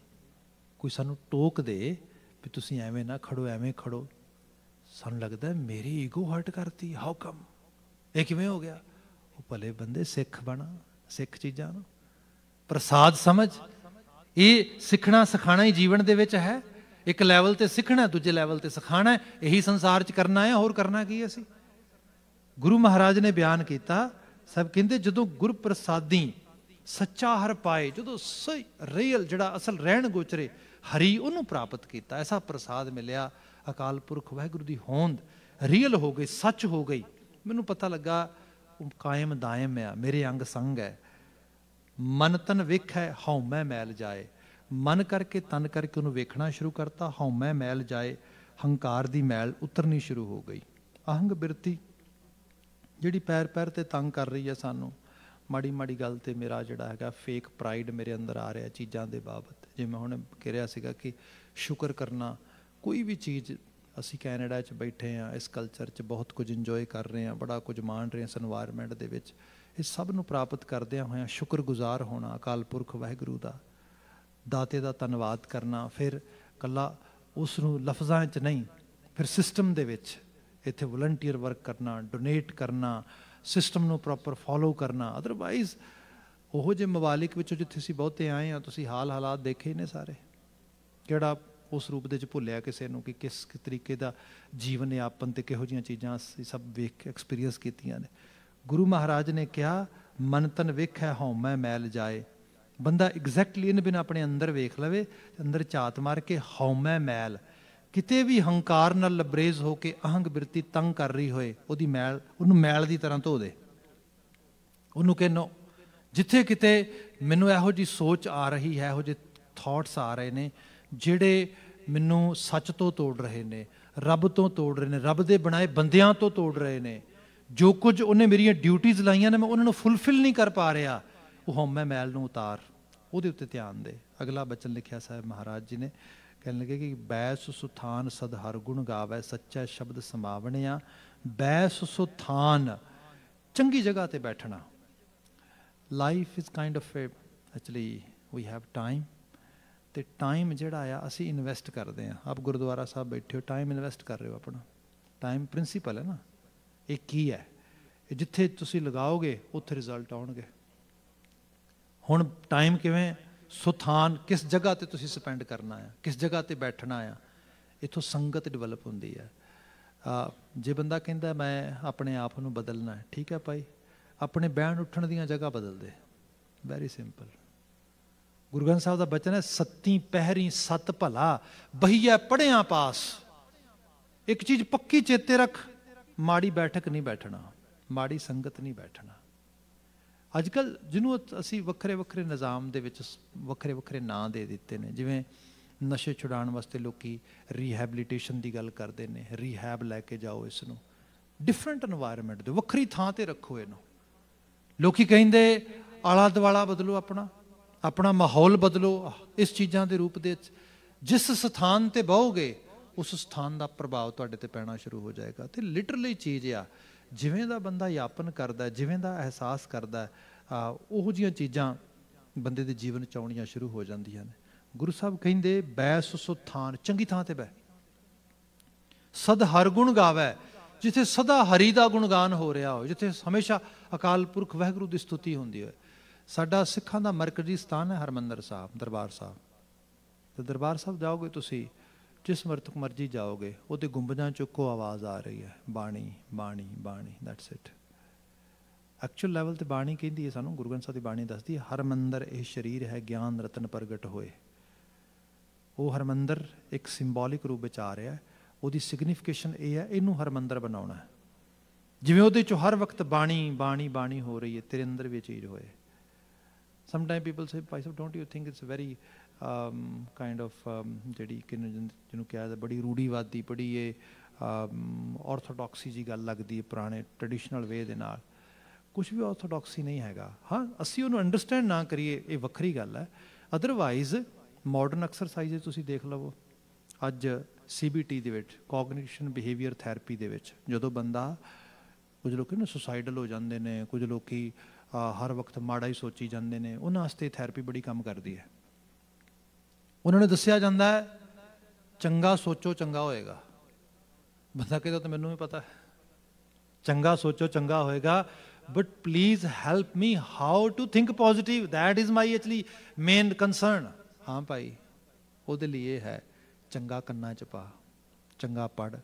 ਕੋਈ ਸਾਨੂੰ ਟੋਕ ਦੇ ਵੀ ਤੁਸੀਂ ਐਵੇਂ ਨਾ ਖੜੋ ਐਵੇਂ ਖੜੋ ਸਾਨੂੰ ਲੱਗਦਾ ਮੇਰੀ ਈਗੋ ਹਰਟ ਕਰਤੀ ਹਾਊ ਕਮ ਇਹ ਕਿਵੇਂ ਹੋ ਗਿਆ ਉਹ ਭਲੇ ਬੰਦੇ ਸਿੱਖ ਬਣਾ ਸਿੱਖ ਚੀਜ਼ਾਂ ਨੂੰ ਪ੍ਰਸਾਦ ਸਮਝ ਇਹ ਸਿੱਖਣਾ ਸਿਖਾਣਾ ਹੀ ਜੀਵਨ ਦੇ ਵਿੱਚ ਹੈ ਇੱਕ ਲੈਵਲ ਤੇ ਸਿੱਖਣਾ ਦੂਜੇ ਲੈਵਲ ਤੇ ਸਿਖਾਣਾ ਇਹੀ ਸੰਸਾਰ 'ਚ ਕਰਨਾ ਹੈ ਹੋਰ ਕਰਨਾ ਕੀ ਹੈ ਅਸੀਂ ਗੁਰੂ ਮਹਾਰਾਜ ਨੇ ਬਿਆਨ ਕੀਤਾ ਸਭ ਕਹਿੰਦੇ ਜਦੋਂ ਗੁਰ ਪ੍ਰਸਾਦੀ ਸੱਚਾ ਹਰ ਪਾਏ ਜਦੋਂ ਸਹੀ ਰੀਅਲ ਜਿਹੜਾ ਅਸਲ ਰਹਿਣ ਗੋਚਰੇ ਹਰੀ ਉਹਨੂੰ ਪ੍ਰਾਪਤ ਕੀਤਾ ਐਸਾ ਪ੍ਰਸਾਦ ਮਿਲਿਆ ਅਕਾਲ ਪੁਰਖ ਵਾਹਿਗੁਰੂ ਦੀ ਹੋਂਦ ਰੀਅਲ ਹੋ ਗਈ ਸੱਚ ਹੋ ਗਈ ਮੈਨੂੰ ਪਤਾ ਲੱਗਾ ਉਹ ਕਾਇਮ ਦਾਇਮ ਆ ਮੇਰੇ ਅੰਗ ਸੰਗ ਹੈ ਮਨ ਤਨ ਵਿਖ ਹੈ ਹਉਮੈ ਮੈਲ ਜਾਏ ਮਨ ਕਰਕੇ ਤਨ ਕਰਕੇ ਉਹਨੂੰ ਵੇਖਣਾ ਸ਼ੁਰੂ ਕਰਤਾ ਹਉਮੈ ਮੈਲ ਜਾਏ ਹੰਕਾਰ ਦੀ ਮੈਲ ਉਤਰਨੀ ਸ਼ੁਰੂ ਹੋ ਗਈ ਅਹੰਗ ਬਿਰਤੀ ਜਿਹੜੀ ਪੈਰ ਪੈਰ ਤੇ ਤੰਗ ਕਰ ਰਹੀ ਹੈ ਸਾਨੂੰ ਮਾੜੀ ਮਾੜੀ ਗੱਲ ਤੇ ਮੇਰਾ ਜਿਹੜਾ ਹੈਗਾ ਫੇਕ ਪ੍ਰਾਈਡ ਮੇਰੇ ਅੰਦਰ ਆ ਰਿਹਾ ਚੀਜ਼ਾਂ ਦੇ ਬਾਬਤ ਜੇ ਮੈਂ ਹੁਣ ਕਿਹਾ ਸੀਗਾ ਕਿ ਸ਼ੁਕਰ ਕਰਨਾ ਕੋਈ ਵੀ ਚੀਜ਼ ਅਸੀਂ ਕੈਨੇਡਾ 'ਚ ਬੈਠੇ ਆ ਇਸ ਕਲਚਰ 'ਚ ਬਹੁਤ ਕੁਝ ਇੰਜੋਏ ਕਰ ਰਹੇ ਆ ਬੜਾ ਕੁਝ ਮਾਣ ਰਹੇ ਆ ਇਸ এনवायरमेंट ਦੇ ਵਿੱਚ ਇਹ ਸਭ ਨੂੰ ਪ੍ਰਾਪਤ ਕਰਦਿਆਂ ਹੋਇਆਂ ਸ਼ੁਕਰਗੁਜ਼ਾਰ ਹੋਣਾ ਅਕਾਲ ਪੁਰਖ ਵਾਹਿਗੁਰੂ ਦਾ ਦਾਤੇ ਦਾ ਧੰਨਵਾਦ ਕਰਨਾ ਫਿਰ ਕੱਲਾ ਉਸ ਨੂੰ ਲਫ਼ਜ਼ਾਂ 'ਚ ਨਹੀਂ ਫਿਰ ਸਿਸਟਮ ਦੇ ਵਿੱਚ ਇੱਥੇ ਵਲੰਟੀਅਰ ਵਰਕ ਕਰਨਾ ਡੋਨੇਟ ਕਰਨਾ ਸਿਸਟਮ ਨੂੰ ਪ੍ਰੋਪਰ ਫਾਲੋ ਕਰਨਾ ਅਦਰਵਾਈਜ਼ ਉਹ ਜੇ ਮਵਾਲਿਕ ਵਿੱਚੋਂ ਜਿੱਥੇ ਅਸੀਂ ਬਹੁਤੇ ਆਏ ਆ ਤੁਸੀਂ ਹਾਲ ਹਾਲਾਤ ਦੇਖੇ ਨੇ ਸਾਰੇ ਕਿਹੜਾ ਉਸ ਰੂਪ ਦੇ ਵਿੱਚ ਭੁੱਲਿਆ ਕਿਸੇ ਨੂੰ ਕਿ ਕਿਸ ਤਰੀਕੇ ਦਾ ਜੀਵਨ ਆਪਨ ਤੇ ਕਿਹੋ ਜੀਆਂ ਚੀਜ਼ਾਂ ਅਸੀਂ ਸਭ ਵੇਖ ਕੇ ਐਕਸਪੀਰੀਅੰਸ ਕੀਤੀਆਂ ਨੇ ਗੁਰੂ ਮਹਾਰਾਜ ਨੇ ਕਿਹਾ ਮਨ ਤਨ ਵੇਖੈ ਹਉਮੈ ਮੈਲ ਜਾਏ ਬੰਦਾ ਐਗਜ਼ੈਕਟਲੀ ਇਹਨੇ ਬਿਨ ਆਪਣੇ ਅੰਦਰ ਵੇਖ ਲਵੇ ਅੰਦਰ ਝਾਤ ਮਾਰ ਕੇ ਹਉਮੈ ਮੈਲ ਕਿਤੇ ਵੀ ਹੰਕਾਰ ਨਾਲ ਲਬਰੇਜ਼ ਹੋ ਕੇ ਅਹੰਗ ਬਿਰਤੀ ਤੰਗ ਕਰ ਰਹੀ ਹੋਏ ਉਹਦੀ ਮੈਲ ਉਹਨੂੰ ਮੈਲ ਦੀ ਤਰ੍ਹਾਂ ਧੋ ਦੇ ਉਹਨੂੰ ਕਹਿਨੋ ਜਿੱਥੇ ਕਿਤੇ ਮੈਨੂੰ ਇਹੋ ਜੀ ਸੋਚ ਆ ਰਹੀ ਹੈ ਇਹੋ ਜੇ ਥਾਟਸ ਆ ਰਹੇ ਨੇ ਜਿਹੜੇ ਮੈਨੂੰ ਸੱਚ ਤੋਂ ਤੋੜ ਰਹੇ ਨੇ ਰੱਬ ਤੋਂ ਤੋੜ ਰਹੇ ਨੇ ਰੱਬ ਦੇ ਬਣਾਏ ਬੰਦਿਆਂ ਤੋਂ ਤੋੜ ਰਹੇ ਨੇ ਜੋ ਕੁਝ ਉਹਨੇ ਮੇਰੀਆਂ ਡਿਊਟੀਆਂ ਲਾਈਆਂ ਨੇ ਮੈਂ ਉਹਨਾਂ ਨੂੰ ਫੁੱਲਫਿਲ ਨਹੀਂ ਕਰ ਪਾ ਰਿਹਾ ਉਹ ਹਮੇ ਮੈਲ ਨੂੰ ਉਤਾਰ ਉਹਦੇ ਉੱਤੇ ਧਿਆਨ ਦੇ ਅਗਲਾ ਬਚਨ ਲਿਖਿਆ ਸਾਹਿਬ ਮਹਾਰਾਜ ਜੀ ਨੇ ਕਹਿਣ ਲੱਗੇ ਕਿ ਬੈਸ ਸੁਥਾਨ ਸਦ ਹਰ ਗੁਣ ਗਾਵੇ ਸੱਚਾ ਸ਼ਬਦ ਸਮਾਵਣਿਆ ਬੈਸ ਸੁਥਾਨ ਚੰਗੀ ਜਗ੍ਹਾ ਤੇ ਬੈਠਣਾ life is kind of actually we have time ਤੇ ਟਾਈਮ ਜਿਹੜਾ ਆ ਅਸੀਂ ਇਨਵੈਸਟ ਕਰਦੇ ਆ ਆਪ ਗੁਰਦੁਆਰਾ ਸਾਹਿਬ ਬੈਠੇ ਹੋ ਟਾਈਮ ਇਨਵੈਸਟ ਕਰ ਰਹੇ ਹੋ ਆਪਣਾ ਟਾਈਮ ਪ੍ਰਿੰਸੀਪਲ ਹੈ ਨਾ ਇਹ ਕੀ ਹੈ ਜਿੱਥੇ ਤੁਸੀਂ ਲਗਾਓਗੇ ਉੱਥੇ ਰਿਜ਼ਲਟ ਆਉਣਗੇ ਹੁਣ ਟਾਈਮ ਕਿਵੇਂ ਸੁਥਾਨ ਕਿਸ ਜਗ੍ਹਾ ਤੇ ਤੁਸੀਂ ਸਪੈਂਡ ਕਰਨਾ ਆ ਕਿਸ ਜਗ੍ਹਾ ਤੇ ਬੈਠਣਾ ਆ ਇਥੋਂ ਸੰਗਤ ਡਿਵੈਲਪ ਹੁੰਦੀ ਆ ਜੇ ਬੰਦਾ ਕਹਿੰਦਾ ਮੈਂ ਆਪਣੇ ਆਪ ਨੂੰ ਬਦਲਣਾ ਹੈ ਠੀਕ ਹੈ ਭਾਈ ਆਪਣੇ ਬਹਿਣ ਉੱਠਣ ਦੀਆਂ ਜਗ੍ਹਾ ਬਦਲ ਦੇ ਵੈਰੀ ਸਿੰਪਲ ਗੁਰੂ ਗ੍ਰੰਥ ਸਾਹਿਬ ਦਾ ਬਚਨ ਹੈ ਸੱਤੀ ਪਹਿਰੀ ਸਤ ਭਲਾ ਬਹੀਆ ਪੜਿਆ ਪਾਸ ਇੱਕ ਚੀਜ਼ ਪੱਕੀ ਚੇਤੇ ਰੱਖ ਮਾੜੀ ਬੈਠਕ ਨਹੀਂ ਬੈਠਣਾ ਮਾੜੀ ਸੰਗਤ ਨਹੀਂ ਬੈਠਣਾ ਅੱਜ ਕੱਲ ਜਿਹਨੂੰ ਅਸੀਂ ਵੱਖਰੇ ਵੱਖਰੇ ਨਿਜ਼ਾਮ ਦੇ ਵਿੱਚ ਵੱਖਰੇ ਵੱਖਰੇ ਨਾਂ ਦੇ ਦਿੱਤੇ ਨੇ ਜਿਵੇਂ ਨਸ਼ੇ ਛੁਡਾਉਣ ਵਾਸਤੇ ਲੋਕੀ ਰੀਹੈਬਿਲਿਟੇਸ਼ਨ ਦੀ ਗੱਲ ਕਰਦੇ ਨੇ ਰੀਹੈਬ ਲੈ ਕੇ ਜਾਓ ਇਸ ਨੂੰ ਡਿਫਰੈਂਟ এনवायरमेंट ਦੇ ਵੱਖਰੀ ਥਾਂ ਤੇ ਰੱਖੋ ਇਹਨੂੰ ਲੋਕੀ ਕਹਿੰਦੇ ਆਲਾ ਦਵਾਲਾ ਬਦਲੋ ਆਪਣਾ ਆਪਣਾ ਮਾਹੌਲ ਬਦਲੋ ਇਸ ਚੀਜ਼ਾਂ ਦੇ ਰੂਪ ਦੇ ਜਿਸ ਸਥਾਨ ਤੇ ਬਹੋਗੇ ਉਸ ਸਥਾਨ ਦਾ ਪ੍ਰਭਾਵ ਤੁਹਾਡੇ ਤੇ ਪੈਣਾ ਸ਼ੁਰੂ ਹੋ ਜਾਏਗਾ ਤੇ ਲਿਟਰਲੀ ਚੀਜ਼ ਆ ਜਿਵੇਂ ਦਾ ਬੰਦਾ ਯਾਪਨ ਕਰਦਾ ਜਿਵੇਂ ਦਾ ਅਹਿਸਾਸ ਕਰਦਾ ਉਹੋ ਜੀਆਂ ਚੀਜ਼ਾਂ ਬੰਦੇ ਦੇ ਜੀਵਨ ਚ ਆਉਣੀਆਂ ਸ਼ੁਰੂ ਹੋ ਜਾਂਦੀਆਂ ਨੇ ਗੁਰੂ ਸਾਹਿਬ ਕਹਿੰਦੇ ਬੈਸ ਸੁਥਾਨ ਚੰਗੀ ਥਾਂ ਤੇ ਬੈ ਸਦ ਹਰ ਗੁਣ ਗਾਵੇ ਜਿੱਥੇ ਸਦਾ ਹਰੀ ਦਾ ਗੁਣਗਾਨ ਹੋ ਰਿਹਾ ਹੋ ਜਿੱਥੇ ਹਮੇਸ਼ਾ ਅਕਾਲ ਪੁਰਖ ਵਾਹਿਗੁਰੂ ਦੀ ਸਤੁਤੀ ਹੁੰਦੀ ਹੋਵੇ ਸਾਡਾ ਸਿੱਖਾਂ ਦਾ ਮਰਕਜ਼ੀ ਸਥਾਨ ਹੈ ਹਰਮੰਦਰ ਸਾਹਿਬ ਦਰਬਾਰ ਸਾਹਿਬ ਤੇ ਦਰਬਾਰ ਸਾਹਿਬ ਜਾਓਗੇ ਤੁਸੀਂ ਜਿਸ ਮਰਤਕ ਮਰਜੀ ਜਾਓਗੇ ਉਹਦੇ ਗੁੰਬਦਾਂ ਚੋਂ ਕੋ ਆਵਾਜ਼ ਆ ਰਹੀ ਹੈ ਬਾਣੀ ਬਾਣੀ ਬਾਣੀ ਦੈਟਸ ਇਟ ਐਕਚੁਅਲ ਲੈਵਲ ਤੇ ਬਾਣੀ ਕਹਿੰਦੀ ਹੈ ਸਾਨੂੰ ਗੁਰੂ ਗ੍ਰੰਥ ਸਾਹਿਬ ਦੀ ਬਾਣੀ ਦੱਸਦੀ ਹੈ ਹਰ ਮੰਦਰ ਇਹ ਸ਼ਰੀਰ ਹੈ ਗਿਆਨ ਰਤਨ ਪ੍ਰਗਟ ਹੋਏ ਉਹ ਹਰ ਮੰਦਰ ਇੱਕ ਸਿੰਬੋਲਿਕ ਰੂਪ ਵਿੱਚ ਆ ਰਿਹਾ ਉਹਦੀ ਸਿਗਨੀਫਿਕੇਸ਼ਨ ਇਹ ਹੈ ਇਹਨੂੰ ਹਰ ਮੰਦਰ ਬਣਾਉਣਾ ਹੈ ਜਿਵੇਂ ਉਹਦੇ ਚੋਂ ਹਰ ਵਕਤ ਬਾਣੀ ਬਾਣੀ ਬਾਣੀ ਹੋ ਰਹੀ ਹੈ ਤੇਰੇ ਅੰਦਰ ਵੀ ਚੀਜ਼ ਹੋਏ ਸਮਟਾਈਮ ਪੀਪਲ ਸੇ ਭਾਈ ਸਾਹਿਬ don't you think it's very kind um, of um, ਜਿਹੜੀ ਜਿਹਨੂੰ ਕਿਹਾ ਜਾਂਦਾ ਬੜੀ ਰੂੜੀਵਾਦੀ ਬੜੀ ਇਹ ਆਰਥੋਡਾਕਸੀ um, ਜੀ ਗੱਲ ਲੱਗਦੀ ਹੈ ਪੁਰਾਣੇ ਟ੍ਰੈਡੀਸ਼ਨਲ ਵੇ ਦੇ ਨਾਲ ਕੁਝ ਵੀ ਆਰਥੋਡਾਕਸੀ ਨਹੀਂ ਹੈਗਾ ਹਾਂ ਅਸੀਂ ਉਹਨੂੰ ਅੰਡਰਸਟੈਂਡ ਨਾ ਕਰੀਏ ਇਹ ਵੱਖਰੀ ਗੱਲ ਹੈ ਅਦਰਵਾਈਜ਼ ਮਾਡਰਨ ਐਕਸਰਸਾਈਜ਼ ਤੁਸੀਂ ਦੇਖ ਲਵੋ ਅੱਜ ਸੀਬੀਟੀ ਦੇ ਵਿੱਚ ਕognition ਬਿਹੇਵੀਅਰ ਥੈਰੇਪੀ ਦੇ ਵਿੱਚ ਜਦੋਂ ਬੰਦਾ ਕੁਝ ਲੋਕ ਨਾ ਸੁਸਾਈਡਲ ਹੋ ਜਾਂਦੇ ਨੇ ਕੁਝ ਲੋਕੀ ਹਰ ਵਕਤ ਮਾੜਾ ਹੀ ਸੋਚੀ ਜਾਂਦੇ ਨੇ ਉਹਨਾਂ ਵਾਸਤੇ ਥੈਰੇਪੀ ਬੜੀ ਕੰਮ ਕਰਦੀ ਹੈ ਉਹਨਾਂ ਨੇ ਦੱਸਿਆ ਜਾਂਦਾ ਹੈ ਚੰਗਾ ਸੋਚੋ ਚੰਗਾ ਹੋਏਗਾ ਬੰਦਾ ਕਹਿੰਦਾ ਤਾਂ ਮੈਨੂੰ ਵੀ ਪਤਾ ਹੈ ਚੰਗਾ ਸੋਚੋ ਚੰਗਾ ਹੋਏਗਾ but please help me how to think positive that is my actually main concern ਹਾਂ ਭਾਈ ਉਹਦੇ ਲਈ ਇਹ ਹੈ ਚੰਗਾ ਕੰਨਾਂ 'ਚ ਪਾ ਚੰਗਾ ਪੜ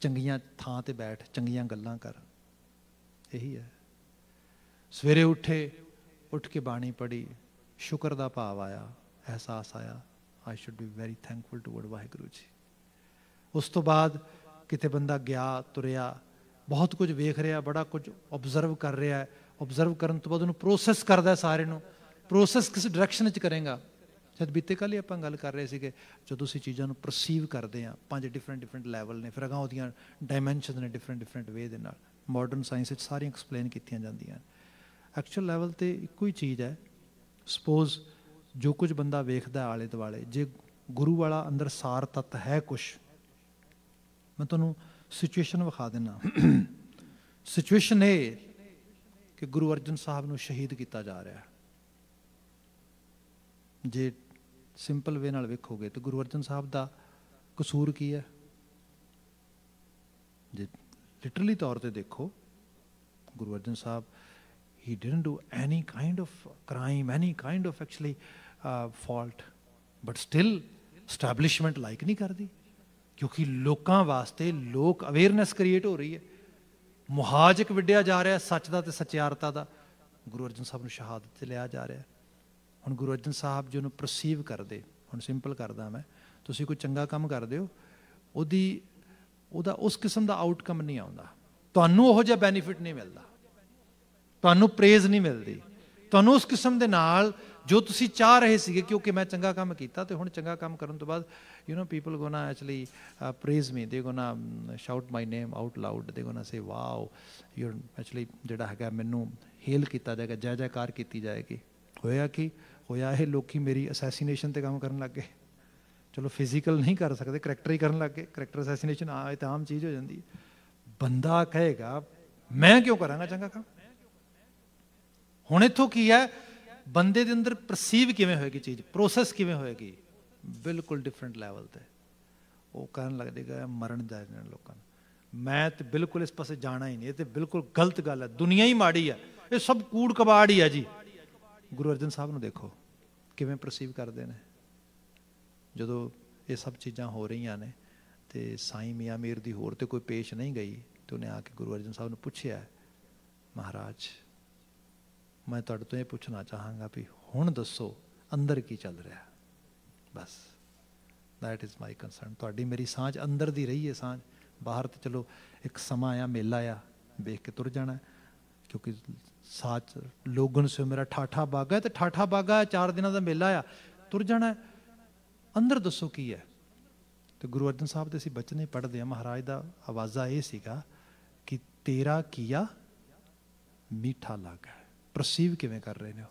ਚੰਗੀਆਂ ਥਾਂ ਤੇ ਬੈਠ ਚੰਗੀਆਂ ਗੱਲਾਂ ਕਰ ਇਹੀ ਹੈ ਸਵੇਰੇ ਉੱਠੇ ਉੱਠ ਕੇ ਬਾਣੀ ਪੜੀ ਸ਼ੁਕਰ ਦਾ ਭਾਵ ਆਇਆ ਅਹਿਸਾਸ ਆਇਆ I should be very thankful to Waheguru ji ਉਸ ਤੋਂ ਬਾਅਦ ਕਿਤੇ ਬੰਦਾ ਗਿਆ ਤੁਰਿਆ ਬਹੁਤ ਕੁਝ ਵੇਖ ਰਿਹਾ ਬੜਾ ਕੁਝ ਆਬਜ਼ਰਵ ਕਰ ਰਿਹਾ ਆਬਜ਼ਰਵ ਕਰਨ ਤੋਂ ਬਾਅਦ ਉਹਨੂੰ ਪ੍ਰੋਸੈਸ ਕਰਦਾ ਸਾਰੇ ਨੂੰ ਪ੍ਰੋਸੈਸ ਕਿਸ ਡਾਇਰੈਕਸ਼ਨ 'ਚ ਕਰੇਗਾ ਜਦ ਬੀਤੇ ਕੱਲ ਹੀ ਆਪਾਂ ਗੱਲ ਕਰ ਰਹੇ ਸੀਗੇ ਜਦੋਂ ਅਸੀਂ ਚੀਜ਼ਾਂ ਨੂੰ ਪਰਸੀਵ ਕਰਦੇ ਆ ਪੰਜ ਡਿਫਰੈਂਟ ਡਿਫਰੈਂਟ ਲੈਵਲ ਨੇ ਫਿਰ ਅਗਾ ਉਹਦੀਆਂ ਡਾਈਮੈਂਸ਼ਨਸ ਨੇ ਡਿਫਰੈਂਟ ਡਿਫਰੈਂਟ ਵੇ ਦੇ ਨਾਲ ਮਾਡਰਨ ਸਾਇੰਸ ਵਿੱਚ ਸਾਰੀਆਂ ਐਕਸਪਲੇਨ ਕੀਤੀਆਂ ਜਾਂਦੀਆਂ ਐਕਚੁਅਲ ਲੈਵਲ ਤੇ ਇੱਕੋ ਹੀ ਚੀਜ਼ ਹੈ ਸਪੋਜ਼ ਜੋ ਕੁਝ ਬੰਦਾ ਵੇਖਦਾ ਆਲੇ ਦੁਆਲੇ ਜੇ ਗੁਰੂ ਵਾਲਾ ਅੰਦਰ ਸਾਰ ਤਤ ਹੈ ਕੁਝ ਮੈਂ ਤੁਹਾਨੂੰ ਸਿਚੁਏਸ਼ਨ ਵਿਖਾ ਦਿੰਨਾ ਸਿਚੁਏਸ਼ਨ ਇਹ ਕਿ ਗੁਰੂ ਅਰਜਨ ਸਾਹਿਬ ਨੂੰ ਸ਼ਹੀਦ ਕੀਤਾ ਜਾ ਰਿਹਾ ਜੇ ਸਿੰਪਲ ਵੇ ਨਾਲ ਵੇਖੋਗੇ ਤਾਂ ਗੁਰੂ ਅਰਜਨ ਸਾਹਿਬ ਦਾ ਕਸੂਰ ਕੀ ਹੈ ਜੇ ਲਿਟਰਲੀ ਤੌਰ ਤੇ ਦੇਖੋ ਗੁਰੂ ਅਰਜਨ ਸਾਹਿਬ He didn't do any kind of crime, any kind of actually uh, fault. But still, establishment like ਨਹੀਂ ਕਰਦੀ ਕਿਉਂਕਿ ਲੋਕਾਂ ਵਾਸਤੇ ਲੋਕ ਅਵੇਅਰਨੈਸ ਕ੍ਰੀਏਟ ਹੋ ਰਹੀ ਹੈ ਮੁਹਾਜਕ ਵਿੱਢਿਆ ਜਾ ਰਿਹਾ ਸੱਚ ਦਾ ਤੇ ਸਚਿਆਰਤਾ ਦਾ ਗੁਰੂ ਅਰਜਨ ਸਾਹਿਬ ਨੂੰ ਸ਼ਹਾਦਤ ਤੇ ਲਿਆ ਜਾ ਰਿਹਾ ਹੁਣ ਗੁਰੂ ਅਰਜਨ ਸਾਹਿਬ ਜੀ ਨੂੰ ਪਰਸੀਵ ਕਰਦੇ ਹੁਣ ਸਿੰਪਲ ਕਰਦਾ ਮੈਂ ਤੁਸੀਂ ਕੋਈ ਚੰਗਾ ਕੰਮ ਕਰਦੇ ਹੋ ਉਹਦੀ ਉਹਦਾ ਉਸ ਕਿਸਮ ਦਾ ਆਊਟਕਮ ਨਹੀਂ ਆਉਂਦਾ ਤੁਹਾਨੂੰ ਉਹੋ ਜਿਹਾ ਬੈਨੀਫਿਟ ਨਹੀਂ ਮਿਲਦਾ ਤੁਹਾਨੂੰ ਪ੍ਰੇਜ਼ ਨਹੀਂ ਮਿਲਦੀ ਤੁਹਾਨੂੰ ਉਸ ਕਿਸਮ ਦੇ ਨਾਲ ਜੋ ਤੁਸੀਂ ਚਾਹ ਰਹੇ ਸੀਗੇ ਕਿਉਂਕਿ ਮੈਂ ਚੰਗਾ ਕੰਮ ਕੀਤਾ ਤੇ ਹੁਣ ਚੰਗਾ ਕੰਮ ਕਰਨ ਤੋਂ ਬਾਅਦ you know people gonna actually praise me they gonna shout my name out loud they gonna say wow you actually ਜਿਹੜਾ ਹੈਗਾ ਮੈਨੂੰ ਹੇਲ ਕੀਤਾ ਜਾਏਗਾ ਜੈ ਜੈਕਾਰ ਕੀਤੀ ਜਾਏਗੀ ਹੋਇਆ ਕਿ ਹੋਇਆ ਇਹ ਲੋਕੀ ਮੇਰੀ ਅਸੈਸੀਨੇਸ਼ਨ ਤੇ ਕੰਮ ਕਰਨ ਲੱਗੇ ਚਲੋ ਫਿਜ਼ੀਕਲ ਨਹੀਂ ਕਰ ਸਕਦੇ ਕਰੈਕਟਰ ਹੀ ਕਰਨ ਲੱਗੇ ਕਰੈਕਟਰ ਅਸੈਸੀਨੇਸ਼ਨ ਆ ਇਹ ਤਾਂ ਆਮ ਚੀਜ਼ ਹੋ ਜਾਂਦੀ ਹੈ ਬੰਦਾ ਕਹੇਗਾ ਮੈਂ ਕਿਉਂ ਕਰਾਂਗਾ ਚੰਗਾ ਕੰਮ ਹੁਣ ਇਥੋਂ ਕੀ ਹੈ ਬੰਦੇ ਦੇ ਅੰਦਰ ਪਰਸੀਵ ਕਿਵੇਂ ਹੋਏਗੀ ਚੀਜ਼ ਪ੍ਰੋਸੈਸ ਕਿਵੇਂ ਹੋਏਗੀ ਬਿਲਕੁਲ ਡਿਫਰੈਂਟ ਲੈਵਲ ਤੇ ਉਹ ਕਹਿਣ ਲੱਗ ਮਰਨ ਜਾ ਰਹੇ ਨੇ ਲੋਕਾਂ ਮੈਂ ਤੇ ਬਿਲਕੁਲ ਇਸ ਪਾਸੇ ਜਾਣਾ ਹੀ ਨਹੀਂ ਇਹ ਤੇ ਬਿਲਕੁਲ ਗਲਤ ਗੱਲ ਹੈ ਦੁਨੀਆ ਹੀ ਮਾੜੀ ਹੈ ਇਹ ਸਭ ਕੂੜ ਕਬਾੜ ਹੀ ਹੈ ਜੀ ਗੁਰੂ ਅਰਜਨ ਸਾਹਿਬ ਨੂੰ ਦੇਖੋ ਕਿਵੇਂ ਪਰਸੀਵ ਕਰਦੇ ਨੇ ਜਦੋਂ ਇਹ ਸਭ ਚੀਜ਼ਾਂ ਹੋ ਰਹੀਆਂ ਨੇ ਤੇ ਸਾਈਂ ਮੀਆਂ ਮੀਰ ਦੀ ਹੋਰ ਤੇ ਕੋਈ ਪੇਸ਼ ਨਹੀਂ ਗਈ ਤੇ ਉਹਨੇ ਆ ਕੇ ਗੁਰੂ ਅਰਜਨ ਸਾਹਿਬ ਨੂੰ ਪੁੱਛਿਆ ਮਹਾਰਾਜ ਮੈਂ ਤੁਹਾਡੇ ਤੋਂ ਇਹ ਪੁੱਛਣਾ ਚਾਹਾਂਗਾ ਵੀ ਹੁਣ ਦੱਸੋ ਅੰਦਰ ਕੀ ਚੱਲ ਰਿਹਾ ਬਸ ਦੈਟ ਇਜ਼ ਮਾਈ ਕਨਸਰਨ ਤੁਹਾਡੀ ਮੇਰੀ ਸਾਂਝ ਅੰਦਰ ਦੀ ਰਹੀ ਹੈ ਸਾਂਝ ਬਾਹਰ ਤੇ ਚਲੋ ਇੱਕ ਸਮਾਂ ਆ ਮੇਲਾ ਆ ਵੇਖ ਕੇ ਤੁਰ ਜਾਣਾ ਕਿਉਂਕਿ ਸਾਚ ਲੋਗਨ ਸੋ ਮੇਰਾ ਠਾਠਾ ਬਾਗਾ ਤੇ ਠਾਠਾ ਬਾਗਾ ਚਾਰ ਦਿਨਾਂ ਦਾ ਮੇਲਾ ਆ ਤੁਰ ਜਾਣਾ ਅੰਦਰ ਦੱਸੋ ਕੀ ਹੈ ਤੇ ਗੁਰੂ ਅਰਜਨ ਸਾਹਿਬ ਦੇ ਅਸੀਂ ਬਚਨੇ ਪੜਦੇ ਆ ਮਹਾਰਾਜ ਦਾ ਆਵਾਜ਼ਾ ਇਹ ਸੀਗਾ ਕਿ ਤੇਰਾ ਕੀਆ ਮੀਠਾ ਲੱਗਾ ਪ੍ਰਸੀਵ ਕਿਵੇਂ ਕਰ ਰਹੇ ਨੇ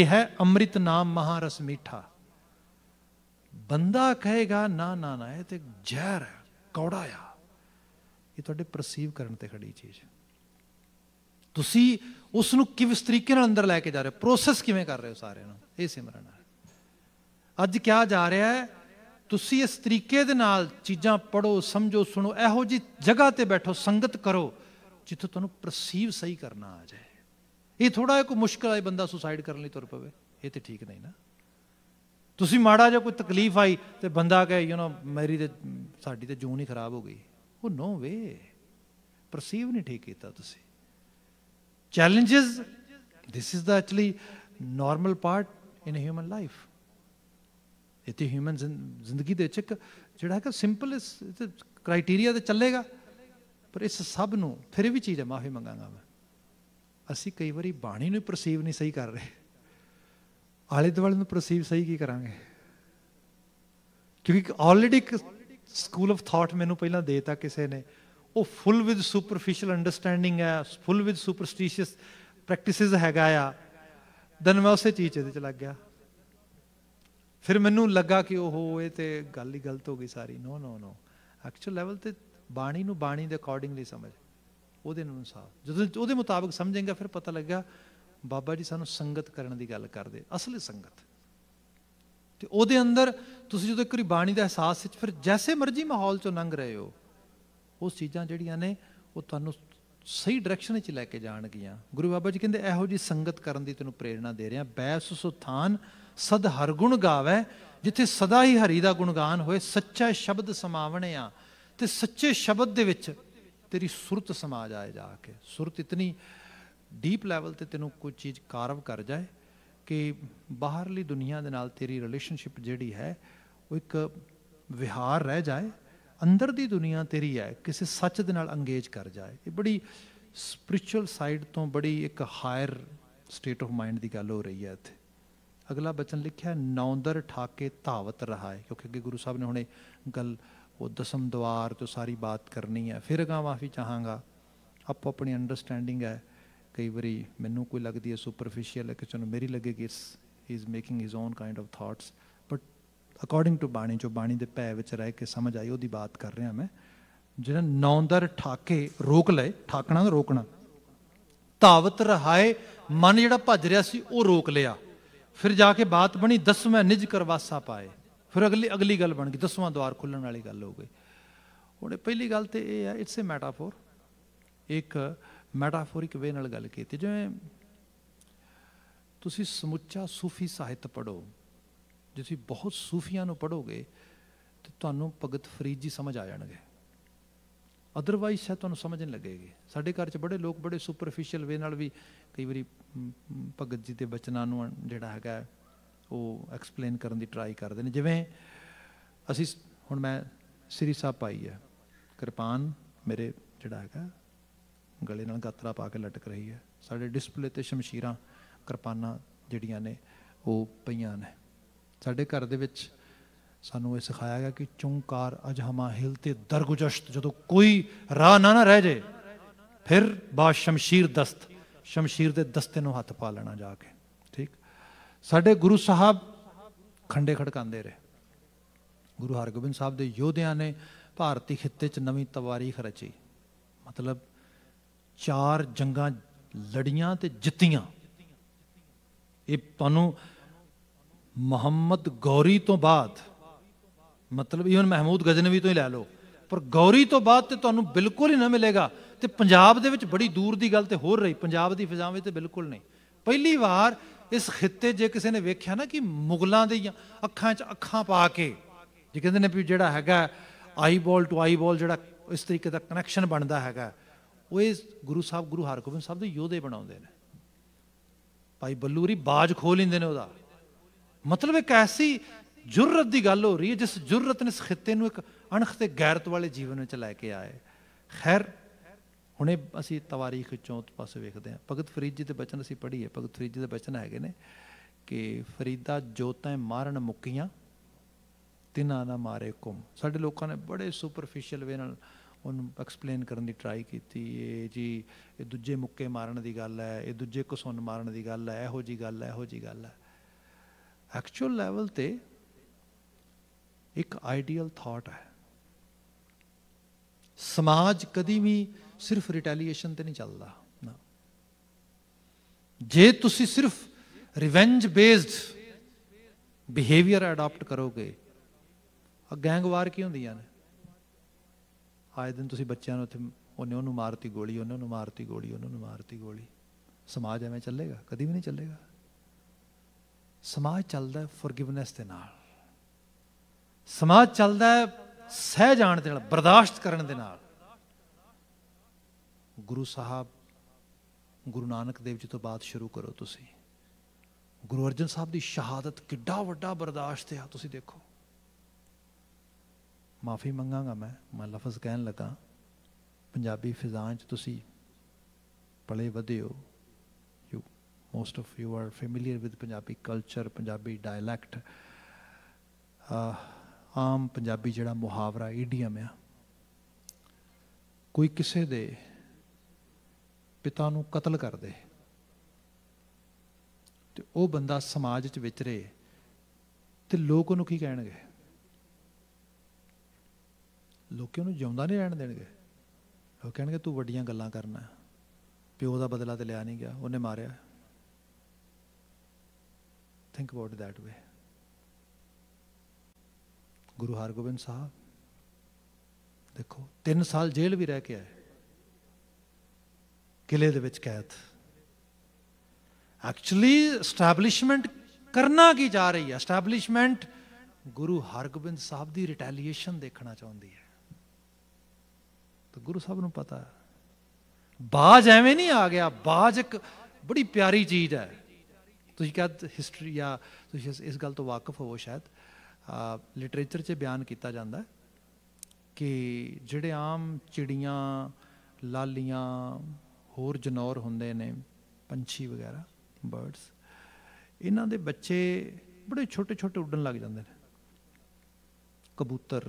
ਇਹ ਹੈ ਅੰਮ੍ਰਿਤ ਨਾਮ ਮਹਾਰਸ ਮੀਠਾ ਬੰਦਾ ਕਹੇਗਾ ਨਾ ਨਾ ਨਾ ਇਹ ਤੇ ਜ਼ਹਿਰ ਹੈ ਕੌੜਾ ਆ ਇਹ ਤੁਹਾਡੇ ਪ੍ਰਸੀਵ ਕਰਨ ਤੇ ਖੜੀ ਚੀਜ਼ ਹੈ ਤੁਸੀਂ ਉਸ ਨੂੰ ਕਿਸ ਤਰੀਕੇ ਨਾਲ ਅੰਦਰ ਲੈ ਕੇ ਜਾ ਰਹੇ ਹੋ ਪ੍ਰੋਸੈਸ ਕਿਵੇਂ ਕਰ ਰਹੇ ਹੋ ਸਾਰੇ ਨੂੰ ਇਹ ਸਿਮਰਨ ਹੈ ਅੱਜ ਕਿਹਾ ਜਾ ਰਿਹਾ ਹੈ ਤੁਸੀਂ ਇਸ ਤਰੀਕੇ ਦੇ ਨਾਲ ਚੀਜ਼ਾਂ ਪੜੋ ਸਮਝੋ ਸੁਣੋ ਇਹੋ ਜੀ ਜਗ੍ਹਾ ਤੇ ਬੈਠੋ ਸੰਗਤ ਕਰੋ ਜਿੱਥੇ ਤੁਹਾਨੂੰ ਪ੍ਰਸੀਵ ਸਹੀ ਕਰਨਾ ਆ ਜਾਏ ਇਹ ਥੋੜਾ ਜਿਹਾ ਕੋਈ ਮੁਸ਼ਕਲ ਆਏ ਬੰਦਾ ਸੁਸਾਈਡ ਕਰਨ ਲਈ ਤੁਰ ਪਵੇ ਇਹ ਤੇ ਠੀਕ ਨਹੀਂ ਨਾ ਤੁਸੀਂ ਮਾੜਾ ਜਿਹਾ ਕੋਈ ਤਕਲੀਫ ਆਈ ਤੇ ਬੰਦਾ ਕਹੇ ਯੂ نو ਮੇਰੀ ਤੇ ਸਾਡੀ ਤੇ ਜੂਨ ਹੀ ਖਰਾਬ ਹੋ ਗਈ ਉਹ ਨੋ ਵੇ ਪਰਸੀਵ ਨਹੀਂ ਠੀਕ ਕੀਤਾ ਤੁਸੀਂ challenges this is the actually normal part in human life ਇਹ ਤੇ ਹਿਊਮਨ ਜ਼ਿੰਦਗੀ ਦੇ ਚੱਕ ਜਿਹੜਾ ਕਿ ਸਿੰਪਲ ਕ੍ਰਾਈਟੇਰੀਆ ਤੇ ਚੱਲੇਗਾ ਪਰ ਇਸ ਸਭ ਨੂੰ ਫਿਰ ਵੀ ਚੀਜ਼ ਹੈ ਮਾਫੀ ਮੰਗਾਂਗਾ ਮੈਂ ਅਸੀਂ ਕਈ ਵਾਰੀ ਬਾਣੀ ਨੂੰ ਪਰਸੀਵ ਨਹੀਂ ਸਹੀ ਕਰ ਰਹੇ ਆਲੇ ਦੁਆਲੇ ਨੂੰ ਪਰਸੀਵ ਸਹੀ ਕੀ ਕਰਾਂਗੇ ਕਿਉਂਕਿ ਆਲਰੇਡੀ ਸਕੂਲ ਆਫ ਥਾਟ ਮੈਨੂੰ ਪਹਿਲਾਂ ਦੇਤਾ ਕਿਸੇ ਨੇ ਉਹ ਫੁੱਲ ਵਿਦ ਸੁਪਰਫੀਸ਼ੀਅਲ ਅੰਡਰਸਟੈਂਡਿੰਗ ਹੈ ਫੁੱਲ ਵਿਦ ਸੁਪਰਸਟੀਸ਼ੀਅਸ ਪ੍ਰੈਕਟਿਸਿਸ ਹੈਗਾ ਆ ਦਨ ਮੈਂ ਉਸੇ ਚੀਜ਼ ਤੇ ਚਲਾ ਗਿਆ ਫਿਰ ਮੈਨੂੰ ਲੱਗਾ ਕਿ ਉਹ ਇਹ ਤੇ ਗੱਲ ਹੀ ਗਲਤ ਹੋ ਗਈ ਸਾਰੀ ਨੋ ਨੋ ਨੋ ਐਕਚੁਅਲ ਲੈਵਲ ਤੇ ਬਾਣੀ ਨੂੰ ਬਾਣੀ ਦੇ ਅਕੋਰਡਿੰਗਲੀ ਸਮਝ ਉਹਦੇ ਅਨੁਸਾਰ ਜਦੋਂ ਉਹਦੇ ਮੁਤਾਬਕ ਸਮਝੇਗਾ ਫਿਰ ਪਤਾ ਲੱਗਾ ਬਾਬਾ ਜੀ ਸਾਨੂੰ ਸੰਗਤ ਕਰਨ ਦੀ ਗੱਲ ਕਰਦੇ ਅਸਲੀ ਸੰਗਤ ਤੇ ਉਹਦੇ ਅੰਦਰ ਤੁਸੀਂ ਜਦੋਂ ਇੱਕ ਵਾਰੀ ਬਾਣੀ ਦਾ ਅਹਿਸਾਸ ਵਿੱਚ ਫਿਰ ਜੈਸੇ ਮਰਜ਼ੀ ਮਾਹੌਲ ਚੋਂ ਲੰਘ ਰਹੇ ਹੋ ਉਹ ਚੀਜ਼ਾਂ ਜਿਹੜੀਆਂ ਨੇ ਉਹ ਤੁਹਾਨੂੰ ਸਹੀ ਡਾਇਰੈਕਸ਼ਨ ਵਿੱਚ ਲੈ ਕੇ ਜਾਣਗੀਆਂ ਗੁਰੂ ਬਾਬਾ ਜੀ ਕਹਿੰਦੇ ਇਹੋ ਜੀ ਸੰਗਤ ਕਰਨ ਦੀ ਤੈਨੂੰ ਪ੍ਰੇਰਣਾ ਦੇ ਰਿਹਾ ਬੈਸ ਸੁਥਾਨ ਸਦ ਹਰ ਗੁਣ ਗਾਵੇ ਜਿੱਥੇ ਸਦਾ ਹੀ ਹਰੀ ਦਾ ਗੁਣਗਾਨ ਹੋਏ ਸੱਚਾ ਸ਼ਬਦ ਸਮਾਵਣਿਆ ਤੇ ਸੱਚੇ ਸ਼ਬਦ ਦੇ ਵਿੱਚ ਤੇਰੀ ਸੁਰਤ ਸਮਾ ਜਾਏ ਜਾ ਕੇ ਸੁਰਤ ਇਤਨੀ ਡੀਪ ਲੈਵਲ ਤੇ ਤੈਨੂੰ ਕੋਈ ਚੀਜ਼ ਕਾਰਵ ਕਰ ਜਾਏ ਕਿ ਬਾਹਰਲੀ ਦੁਨੀਆ ਦੇ ਨਾਲ ਤੇਰੀ ਰਿਲੇਸ਼ਨਸ਼ਿਪ ਜਿਹੜੀ ਹੈ ਉਹ ਇੱਕ ਵਿਹਾਰ ਰਹਿ ਜਾਏ ਅੰਦਰ ਦੀ ਦੁਨੀਆ ਤੇਰੀ ਹੈ ਕਿਸੇ ਸੱਚ ਦੇ ਨਾਲ ਅੰਗੇਜ ਕਰ ਜਾਏ ਇਹ ਬੜੀ ਸਪਿਰਚੁਅਲ ਸਾਈਡ ਤੋਂ ਬੜੀ ਇੱਕ ਹਾਇਰ ਸਟੇਟ ਆਫ ਮਾਈਂਡ ਦੀ ਗੱਲ ਹੋ ਰਹੀ ਹੈ ਇੱਥੇ ਅਗਲਾ ਬਚਨ ਲਿਖਿਆ ਨੌਂਦਰ ਠਾਕੇ ਧਾਵਤ ਰਹਾਏ ਕਿਉਂਕਿ ਅੱਗੇ ਗੁਰੂ ਸਾਹਿਬ ਨੇ ਹੁਣੇ ਗੱਲ ਉਹ ਦਸਮ ਦਵਾਰ ਤੋਂ ਸਾਰੀ ਬਾਤ ਕਰਨੀ ਹੈ ਫਿਰ ਅਗਾ ਮਾਫੀ ਚਾਹਾਂਗਾ ਆਪੋ ਆਪਣੀ ਅੰਡਰਸਟੈਂਡਿੰਗ ਹੈ ਕਈ ਵਾਰੀ ਮੈਨੂੰ ਕੋਈ ਲੱਗਦੀ ਹੈ ਸੁਪਰਫੀਸ਼ੀਅਲ ਹੈ ਕਿ ਚਲੋ ਮੇਰੀ ਲੱਗੇਗੀ ਇਸ ਹੀ is making his own kind of thoughts but according to Bani ਜੋ ਬਾਣੀ ਦੇ ਪੈ ਵਿੱਚ ਰਹਿ ਕੇ ਸਮਝ ਆਈ ਉਹਦੀ ਬਾਤ ਕਰ ਰਿਹਾ ਮੈਂ ਜਿਹੜਾ ਨੌਂਦਰ ਠਾਕੇ ਰੋਕ ਲਏ ਠਾਕਣਾ ਰੋਕਣਾ ਤਾਵਤ ਰਹਾਏ ਮਨ ਜਿਹੜਾ ਭੱਜ ਰਿਹਾ ਸੀ ਉਹ ਰੋਕ ਲਿਆ ਫਿਰ ਜਾ ਕੇ ਬਾਤ ਬਣੀ ਦਸਵੇਂ ਨਿਜ ਕਰਵਾਸਾ ਪਾਏ ਫਿਰ ਅਗਲੀ ਅਗਲੀ ਗੱਲ ਬਣ ਗਈ ਦਸਵਾਂ ਦਵਾਰ ਖੁੱਲਣ ਵਾਲੀ ਗੱਲ ਹੋ ਗਈ ਹੁਣ ਪਹਿਲੀ ਗੱਲ ਤੇ ਇਹ ਹੈ ਇਟਸ ਅ ਮੈਟਾਫੋਰ ਇੱਕ ਮੈਟਾਫੋਰਿਕ ਵੇ ਨਾਲ ਗੱਲ ਕੀਤੀ ਜਿਵੇਂ ਤੁਸੀਂ ਸਮੁੱਚਾ ਸੂਫੀ ਸਾਹਿਤ ਪੜੋ ਜੇ ਤੁਸੀਂ ਬਹੁਤ ਸੂਫੀਆਂ ਨੂੰ ਪੜੋਗੇ ਤੇ ਤੁਹਾਨੂੰ ਭਗਤ ਫਰੀਦ ਜੀ ਸਮਝ ਆ ਜਾਣਗੇ ਅਦਰਵਾਈਜ਼ ਸਾ ਤੁਹਾਨੂੰ ਸਮਝ ਨਹੀਂ ਲੱਗੇਗੀ ਸਾਡੇ ਘਰ 'ਚ ਬੜੇ ਲੋਕ ਬੜੇ ਸੁਪਰਫੀਸ਼ੀਅਲ ਵੇ ਨਾਲ ਵੀ ਕਈ ਵਾਰੀ ਭਗਤ ਜੀ ਦੇ ਬਚਨਾਂ ਨੂੰ ਜਿਹੜਾ ਹੈਗਾ ਉਹ ਐਕਸਪਲੇਨ ਕਰਨ ਦੀ ਟਰਾਈ ਕਰਦੇ ਨੇ ਜਿਵੇਂ ਅਸੀਂ ਹੁਣ ਮੈਂ ਸ੍ਰੀ ਸਾਹਿਬ ਪਾਈ ਹੈ ਕਿਰਪਾਨ ਮੇਰੇ ਜਿਹੜਾ ਹੈਗਾ ਗਲੇ ਨਾਲ ਗਾਤਰਾ ਪਾ ਕੇ ਲਟਕ ਰਹੀ ਹੈ ਸਾਡੇ ਡਿਸਪਲੇ ਤੇ ਸ਼ਮਸ਼ੀਰਾਂ ਕਿਰਪਾਨਾਂ ਜਿਹੜੀਆਂ ਨੇ ਉਹ ਪਈਆਂ ਨੇ ਸਾਡੇ ਘਰ ਦੇ ਵਿੱਚ ਸਾਨੂੰ ਇਹ ਸਿਖਾਇਆ ਗਿਆ ਕਿ ਚੁੰਕਾਰ ਅਜਹਮਾ ਹਿਲ ਤੇ ਦਰਗੁਜਸ਼ਤ ਜਦੋਂ ਕੋਈ ਰਾਹ ਨਾ ਨਾ ਰਹਿ ਜੇ ਫਿਰ ਬਾ ਸ਼ਮਸ਼ੀਰ ਦਸਤ ਸ਼ਮਸ਼ੀਰ ਦੇ ਦਸਤੇ ਨੂੰ ਹੱਥ ਪਾ ਲੈਣਾ ਜਾ ਕੇ ਸਾਡੇ ਗੁਰੂ ਸਾਹਿਬ ਖੰਡੇ ਖੜਕਾਉਂਦੇ ਰਹੇ ਗੁਰੂ ਹਰਗੋਬਿੰਦ ਸਾਹਿਬ ਦੇ ਯੋਧਿਆਂ ਨੇ ਭਾਰਤੀ ਖਿੱਤੇ 'ਚ ਨਵੀਂ ਤਵਾਰੀਖ ਰਚੀ ਮਤਲਬ ਚਾਰ ਜੰਗਾਂ ਲੜੀਆਂ ਤੇ ਜਿੱਤੀਆਂ ਇਹ ਤੁਹਾਨੂੰ ਮੁਹੰਮਦ ਗੌਰੀ ਤੋਂ ਬਾਅਦ ਮਤਲਬ ਇਵਨ ਮਹਿਮੂਦ ਗਜ਼ਨਵੀ ਤੋਂ ਹੀ ਲੈ ਲਓ ਪਰ ਗੌਰੀ ਤੋਂ ਬਾਅਦ ਤੇ ਤੁਹਾਨੂੰ ਬਿਲਕੁਲ ਹੀ ਨਾ ਮਿਲੇਗਾ ਤੇ ਪੰਜਾਬ ਦੇ ਵਿੱਚ ਬੜੀ ਦੂਰ ਦੀ ਗੱਲ ਤੇ ਹੋਰ ਰਹੀ ਪੰਜਾਬ ਦੀ ਫਜ਼ਾਵੇ ਤੇ ਬਿਲਕੁਲ ਨਹੀਂ ਪਹਿਲੀ ਵਾਰ ਇਸ ਖਿੱਤੇ ਜੇ ਕਿਸੇ ਨੇ ਵੇਖਿਆ ਨਾ ਕਿ ਮੁਗਲਾਂ ਦੇ ਅੱਖਾਂ 'ਚ ਅੱਖਾਂ ਪਾ ਕੇ ਜੇ ਕਹਿੰਦੇ ਨੇ ਵੀ ਜਿਹੜਾ ਹੈਗਾ ਆਈ ਬਾਲ ਟੂ ਆਈ ਬਾਲ ਜਿਹੜਾ ਇਸ ਤਰੀਕੇ ਦਾ ਕਨੈਕਸ਼ਨ ਬਣਦਾ ਹੈਗਾ ਉਹ ਇਸ ਗੁਰੂ ਸਾਹਿਬ ਗੁਰੂ ਹਰਗੋਬਿੰਦ ਸਾਹਿਬ ਦੇ ਯੋਧੇ ਬਣਾਉਂਦੇ ਨੇ ਭਾਈ ਬੱਲੂਰੀ ਬਾਜ ਖੋਲ ਲੈਂਦੇ ਨੇ ਉਹਦਾ ਮਤਲਬ ਇੱਕ ਐਸੀ ਜੁਰਰਤ ਦੀ ਗੱਲ ਹੋ ਰਹੀ ਹੈ ਜਿਸ ਜੁਰਰਤ ਨੇ ਇਸ ਖਿੱਤੇ ਨੂੰ ਇੱਕ ਅਣਖ ਤੇ ਗੈਰਤ ਵਾਲੇ ਜੀਵਨ ਵਿੱਚ ਲੈ ਕੇ ਆਏ ਖੈਰ ਹੁਣੇ ਅਸੀਂ ਤਵਾਰੀਖ ਚੌਥ ਪਾਸੇ ਵੇਖਦੇ ਹਾਂ ਭਗਤ ਫਰੀਦ ਜੀ ਦੇ ਬਚਨ ਅਸੀਂ ਪੜ੍ਹੀਏ ਭਗਤ ਫਰੀਦ ਜੀ ਦੇ ਬਚਨ ਹੈਗੇ ਨੇ ਕਿ ਫਰੀਦਾ ਜੋਤਾਂ ਮਾਰਨ ਮੁਕੀਆਂ ਤਿਨਾਂ ਨਾ ਮਾਰੇ ਕੁਮ ਸਾਡੇ ਲੋਕਾਂ ਨੇ ਬੜੇ ਸੁਪਰਫੀਸ਼ੀਅਲ ਵੇ ਨਾਲ ਉਹਨੂੰ ਐਕਸਪਲੇਨ ਕਰਨ ਦੀ ਟਰਾਈ ਕੀਤੀ ਇਹ ਜੀ ਇਹ ਦੂਜੇ ਮੁੱਕੇ ਮਾਰਨ ਦੀ ਗੱਲ ਹੈ ਇਹ ਦੂਜੇ ਕਸੁੰਨ ਮਾਰਨ ਦੀ ਗੱਲ ਹੈ ਇਹੋ ਜੀ ਗੱਲ ਹੈ ਇਹੋ ਜੀ ਗੱਲ ਹੈ ਐਕਚੁਅਲ ਲੈਵਲ ਤੇ ਇੱਕ ਆਈਡੀਅਲ ਥਾਟ ਹੈ ਸਮਾਜ ਕਦੀ ਵੀ ਸਿਰਫ ਰਿਟੈਲੀਏਸ਼ਨ ਤੇ ਨਹੀਂ ਚੱਲਦਾ ਨਾ ਜੇ ਤੁਸੀਂ ਸਿਰਫ ਰਿਵੈਂਜ ਬੇਸਡ ਬਿਹੇਵੀਅਰ ਅਡਾਪਟ ਕਰੋਗੇ ਆ ਗੈਂਗਵਾਰ ਕੀ ਹੁੰਦੀਆਂ ਨੇ ਆਏ ਦਿਨ ਤੁਸੀਂ ਬੱਚਿਆਂ ਨੂੰ ਉੱਥੇ ਉਹਨੇ ਉਹਨੂੰ ਮਾਰਤੀ ਗੋਲੀ ਉਹਨਾਂ ਨੂੰ ਮਾਰਤੀ ਗੋਲੀ ਉਹਨਾਂ ਨੂੰ ਮਾਰਤੀ ਗੋਲੀ ਸਮਾਜ ਐਵੇਂ ਚੱਲੇਗਾ ਕਦੀ ਵੀ ਨਹੀਂ ਚੱਲੇਗਾ ਸਮਾਜ ਚੱਲਦਾ ਫੋਰਗਿਵਨੈਸ ਦੇ ਨਾਲ ਸਮਾਜ ਚੱਲਦਾ ਸਹਿ ਜਾਣ ਦੇ ਨਾਲ ਬਰਦਾਸ਼ਤ ਕਰਨ ਦੇ ਨਾਲ ਗੁਰੂ ਸਾਹਿਬ ਗੁਰੂ ਨਾਨਕ ਦੇਵ ਜੀ ਤੋਂ ਬਾਅਦ ਸ਼ੁਰੂ ਕਰੋ ਤੁਸੀਂ ਗੁਰੂ ਅਰਜਨ ਸਾਹਿਬ ਦੀ ਸ਼ਹਾਦਤ ਕਿੱਡਾ ਵੱਡਾ ਬਰਦਾਸ਼ਤ ਹੈ ਤੁਸੀਂ ਦੇਖੋ ਮਾਫੀ ਮੰਗਾਂਗਾ ਮੈਂ ਮੈਂ ਲਫ਼ਜ਼ ਕਹਿਣ ਲੱਗਾ ਪੰਜਾਬੀ ਫਿਜ਼ਾਂ 'ਚ ਤੁਸੀਂ ਪਲੇ ਵਧਿਓ you most of you are familiar with Punjabi culture Punjabi dialect ਆਮ ਪੰਜਾਬੀ ਜਿਹੜਾ ਮੁਹਾਵਰਾ ਈਡੀਅਮ ਆ ਕੋਈ ਕਿਸੇ ਦੇ ਪਿਤਾ ਨੂੰ ਕਤਲ ਕਰ ਦੇ ਤੇ ਉਹ ਬੰਦਾ ਸਮਾਜ ਵਿੱਚ ਵਿਚਰੇ ਤੇ ਲੋਕ ਉਹਨੂੰ ਕੀ ਕਹਿਣਗੇ ਲੋਕ ਉਹਨੂੰ ਜਿਉਂਦਾ ਨਹੀਂ ਰਹਿਣ ਦੇਣਗੇ ਉਹ ਕਹਿਣਗੇ ਤੂੰ ਵੱਡੀਆਂ ਗੱਲਾਂ ਕਰਨਾ ਪਿਓ ਦਾ ਬਦਲਾ ਤੇ ਲਿਆ ਨਹੀਂ ਗਿਆ ਉਹਨੇ ਮਾਰਿਆ think about that way Guru Hargobind Sahib ਦੇਖੋ 3 ਸਾਲ ਜੇਲ੍ਹ ਵੀ ਰਹਿ ਕੇ ਆਏ ਕਿਲੇ ਦੇ ਵਿੱਚ ਕੈਦ ਐਕਚੁਅਲੀ ਸਟੈਬਲਿਸ਼ਮੈਂਟ ਕਰਨਾ ਕੀ ਜਾ ਰਹੀ ਹੈ ਸਟੈਬਲਿਸ਼ਮੈਂਟ ਗੁਰੂ ਹਰਗੋਬਿੰਦ ਸਾਹਿਬ ਦੀ ਰਿਟੈਲੀਏਸ਼ਨ ਦੇਖਣਾ ਚਾਹੁੰਦੀ ਹੈ ਤਾਂ ਗੁਰੂ ਸਾਹਿਬ ਨੂੰ ਪਤਾ ਬਾਜ ਐਵੇਂ ਨਹੀਂ ਆ ਗਿਆ ਬਾਜ ਇੱਕ ਬੜੀ ਪਿਆਰੀ ਚੀਜ਼ ਹੈ ਤੁਸੀਂ ਕਹਿੰਦੇ ਹਿਸਟਰੀ ਜਾਂ ਤੁਸੀਂ ਇਸ ਗੱਲ ਤੋਂ ਵਾਕਿਫ ਹੋ ਸ਼ਾਇਦ ਲਿਟਰੇਚਰ 'ਚ ਬਿਆਨ ਕੀਤਾ ਜਾਂਦਾ ਕਿ ਜਿਹੜੇ ਆਮ ਚਿੜੀਆਂ ਲਾਲੀਆਂ ਹੋਰ ਜਨੌਰ ਹੁੰਦੇ ਨੇ ਪੰਛੀ ਵਗੈਰਾ ਬਰਡਸ ਇਹਨਾਂ ਦੇ ਬੱਚੇ ਬੜੇ ਛੋਟੇ ਛੋਟੇ ਉੱਡਣ ਲੱਗ ਜਾਂਦੇ ਨੇ ਕਬੂਤਰ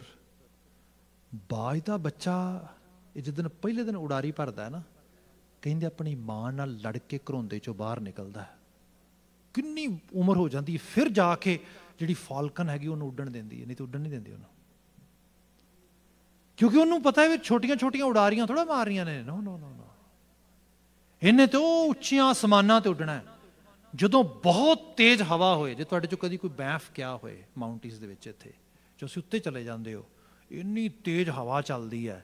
ਬਾਜ ਦਾ ਬੱਚਾ ਇਹ ਜਦੋਂ ਪਹਿਲੇ ਦਿਨ ਉਡਾਰੀ ਭਰਦਾ ਹੈ ਨਾ ਕਹਿੰਦੇ ਆਪਣੀ ਮਾਂ ਨਾਲ ਲੜ ਕੇ ਘਰੋਂਦੇ ਚੋਂ ਬਾਹਰ ਨਿਕਲਦਾ ਹੈ ਕਿੰਨੀ ਉਮਰ ਹੋ ਜਾਂਦੀ ਹੈ ਫਿਰ ਜਾ ਕੇ ਜਿਹੜੀ ਫਾਲਕਨ ਹੈਗੀ ਉਹਨੂੰ ਉੱਡਣ ਦਿੰਦੀ ਹੈ ਨਹੀਂ ਤਾਂ ਉੱਡਣ ਨਹੀਂ ਦਿੰਦੀ ਉਹਨੂੰ ਕਿਉਂਕਿ ਉਹਨੂੰ ਪਤਾ ਹੈ ਵੀ ਛੋਟੀਆਂ ਛੋਟੀਆਂ ਉਡਾਰੀਆਂ ਥੋੜਾ ਮਾਰ ਰਹੀਆਂ ਨੇ ਨੋ ਨੋ ਨੋ ਇਹਨੇ ਤੇ ਉਹ ਉੱਚੀਆਂ ਅਸਮਾਨਾਂ ਤੇ ਉੱਡਣਾ ਹੈ ਜਦੋਂ ਬਹੁਤ ਤੇਜ਼ ਹਵਾ ਹੋਏ ਜੇ ਤੁਹਾਡੇ ਚ ਕਦੀ ਕੋਈ ਬੈਂਫ ਕਿਆ ਹੋਏ ਮਾਉਂਟੇਨਸ ਦੇ ਵਿੱਚ ਇੱਥੇ ਜੋ ਤੁਸੀਂ ਉੱਤੇ ਚਲੇ ਜਾਂਦੇ ਹੋ ਇੰਨੀ ਤੇਜ਼ ਹਵਾ ਚੱਲਦੀ ਹੈ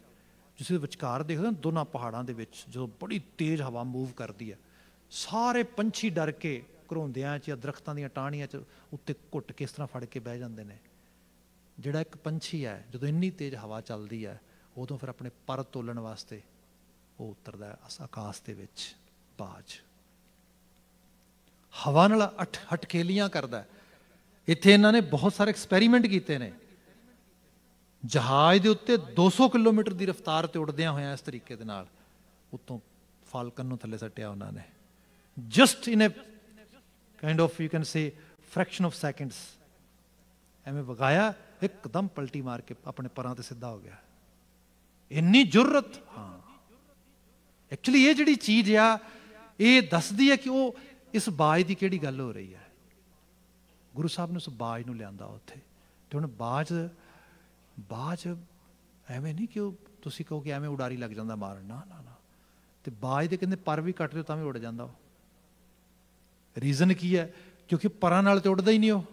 ਜਿਸ ਦੇ ਵਿਚਕਾਰ ਦੇਖਦੇ ਹੋ ਦੋਨਾਂ ਪਹਾੜਾਂ ਦੇ ਵਿੱਚ ਜਦੋਂ ਬੜੀ ਤੇਜ਼ ਹਵਾ ਮੂਵ ਕਰਦੀ ਹੈ ਸਾਰੇ ਪੰਛੀ ਡਰ ਕੇ ਘਰੋਂਦਿਆਂ 'ਚ ਜਾਂ ਦਰਖਤਾਂ ਦੀਆਂ ਟਾਹਣੀਆਂ 'ਚ ਉੱਤੇ ਘੁੱਟ ਕੇ ਇਸ ਤਰ੍ਹਾਂ ਫੜ ਕੇ ਬਹਿ ਜਾਂਦੇ ਨੇ ਜਿਹੜਾ ਇੱਕ ਪੰਛੀ ਹੈ ਜਦੋਂ ਇੰਨੀ ਤੇਜ਼ ਹਵਾ ਚੱਲਦੀ ਹੈ ਉਦੋਂ ਫਿਰ ਆਪਣੇ ਪਰ ਤੋਲਣ ਵਾਸਤੇ ਉਹ ਉਤਰਦਾ ਆਕਾਸ਼ ਦੇ ਵਿੱਚ ਬਾਜ ਹਵਾ ਨਾਲ ਅਠ ਹਟਕੇਲੀਆਂ ਕਰਦਾ ਇੱਥੇ ਇਹਨਾਂ ਨੇ ਬਹੁਤ ਸਾਰੇ ਐਕਸਪੈਰੀਮੈਂਟ ਕੀਤੇ ਨੇ ਜਹਾਜ਼ ਦੇ ਉੱਤੇ 200 ਕਿਲੋਮੀਟਰ ਦੀ ਰਫ਼ਤਾਰ ਤੇ ਉੱਡਦਿਆਂ ਹੋਇਆਂ ਇਸ ਤਰੀਕੇ ਦੇ ਨਾਲ ਉਤੋਂ ਫਾਲਕਨ ਨੂੰ ਥੱਲੇ ਸੱਟਿਆ ਉਹਨਾਂ ਨੇ just in a kind of you can say fraction of seconds ਐਵੇਂ ਵਗਾਇਆ ਇੱਕਦਮ ਪਲਟੀ ਮਾਰ ਕੇ ਆਪਣੇ ਪਰਾਂ ਤੇ ਸਿੱਧਾ ਹੋ ਗਿਆ ਇੰਨੀ ਜੁਰਤ ਹਾਂ ਐਕਚੁਅਲੀ ਇਹ ਜਿਹੜੀ ਚੀਜ਼ ਆ ਇਹ ਦੱਸਦੀ ਹੈ ਕਿ ਉਹ ਇਸ ਬਾਜ ਦੀ ਕਿਹੜੀ ਗੱਲ ਹੋ ਰਹੀ ਹੈ ਗੁਰੂ ਸਾਹਿਬ ਨੇ ਉਸ ਬਾਜ ਨੂੰ ਲਿਆਂਦਾ ਉੱਥੇ ਤੇ ਹੁਣ ਬਾਜ ਬਾਜ ਐਵੇਂ ਨਹੀਂ ਕਿ ਉਹ ਤੁਸੀਂ ਕਹੋ ਕਿ ਐਵੇਂ ਉਡਾਰੀ ਲੱਗ ਜਾਂਦਾ ਮਾਰਨ ਨਾ ਨਾ ਨਾ ਤੇ ਬਾਜ ਦੇ ਕਹਿੰਦੇ ਪਰ ਵੀ ਕੱਟ ਦਿਓ ਤਾਂ ਵੀ ਉੱਡ ਜਾਂਦਾ ਉਹ ਰੀਜ਼ਨ ਕੀ ਹੈ ਕਿਉਂਕਿ ਪਰਾਂ ਨਾਲ ਤੇ ਉੱਡਦਾ ਹੀ ਨਹੀਂ ਉਹ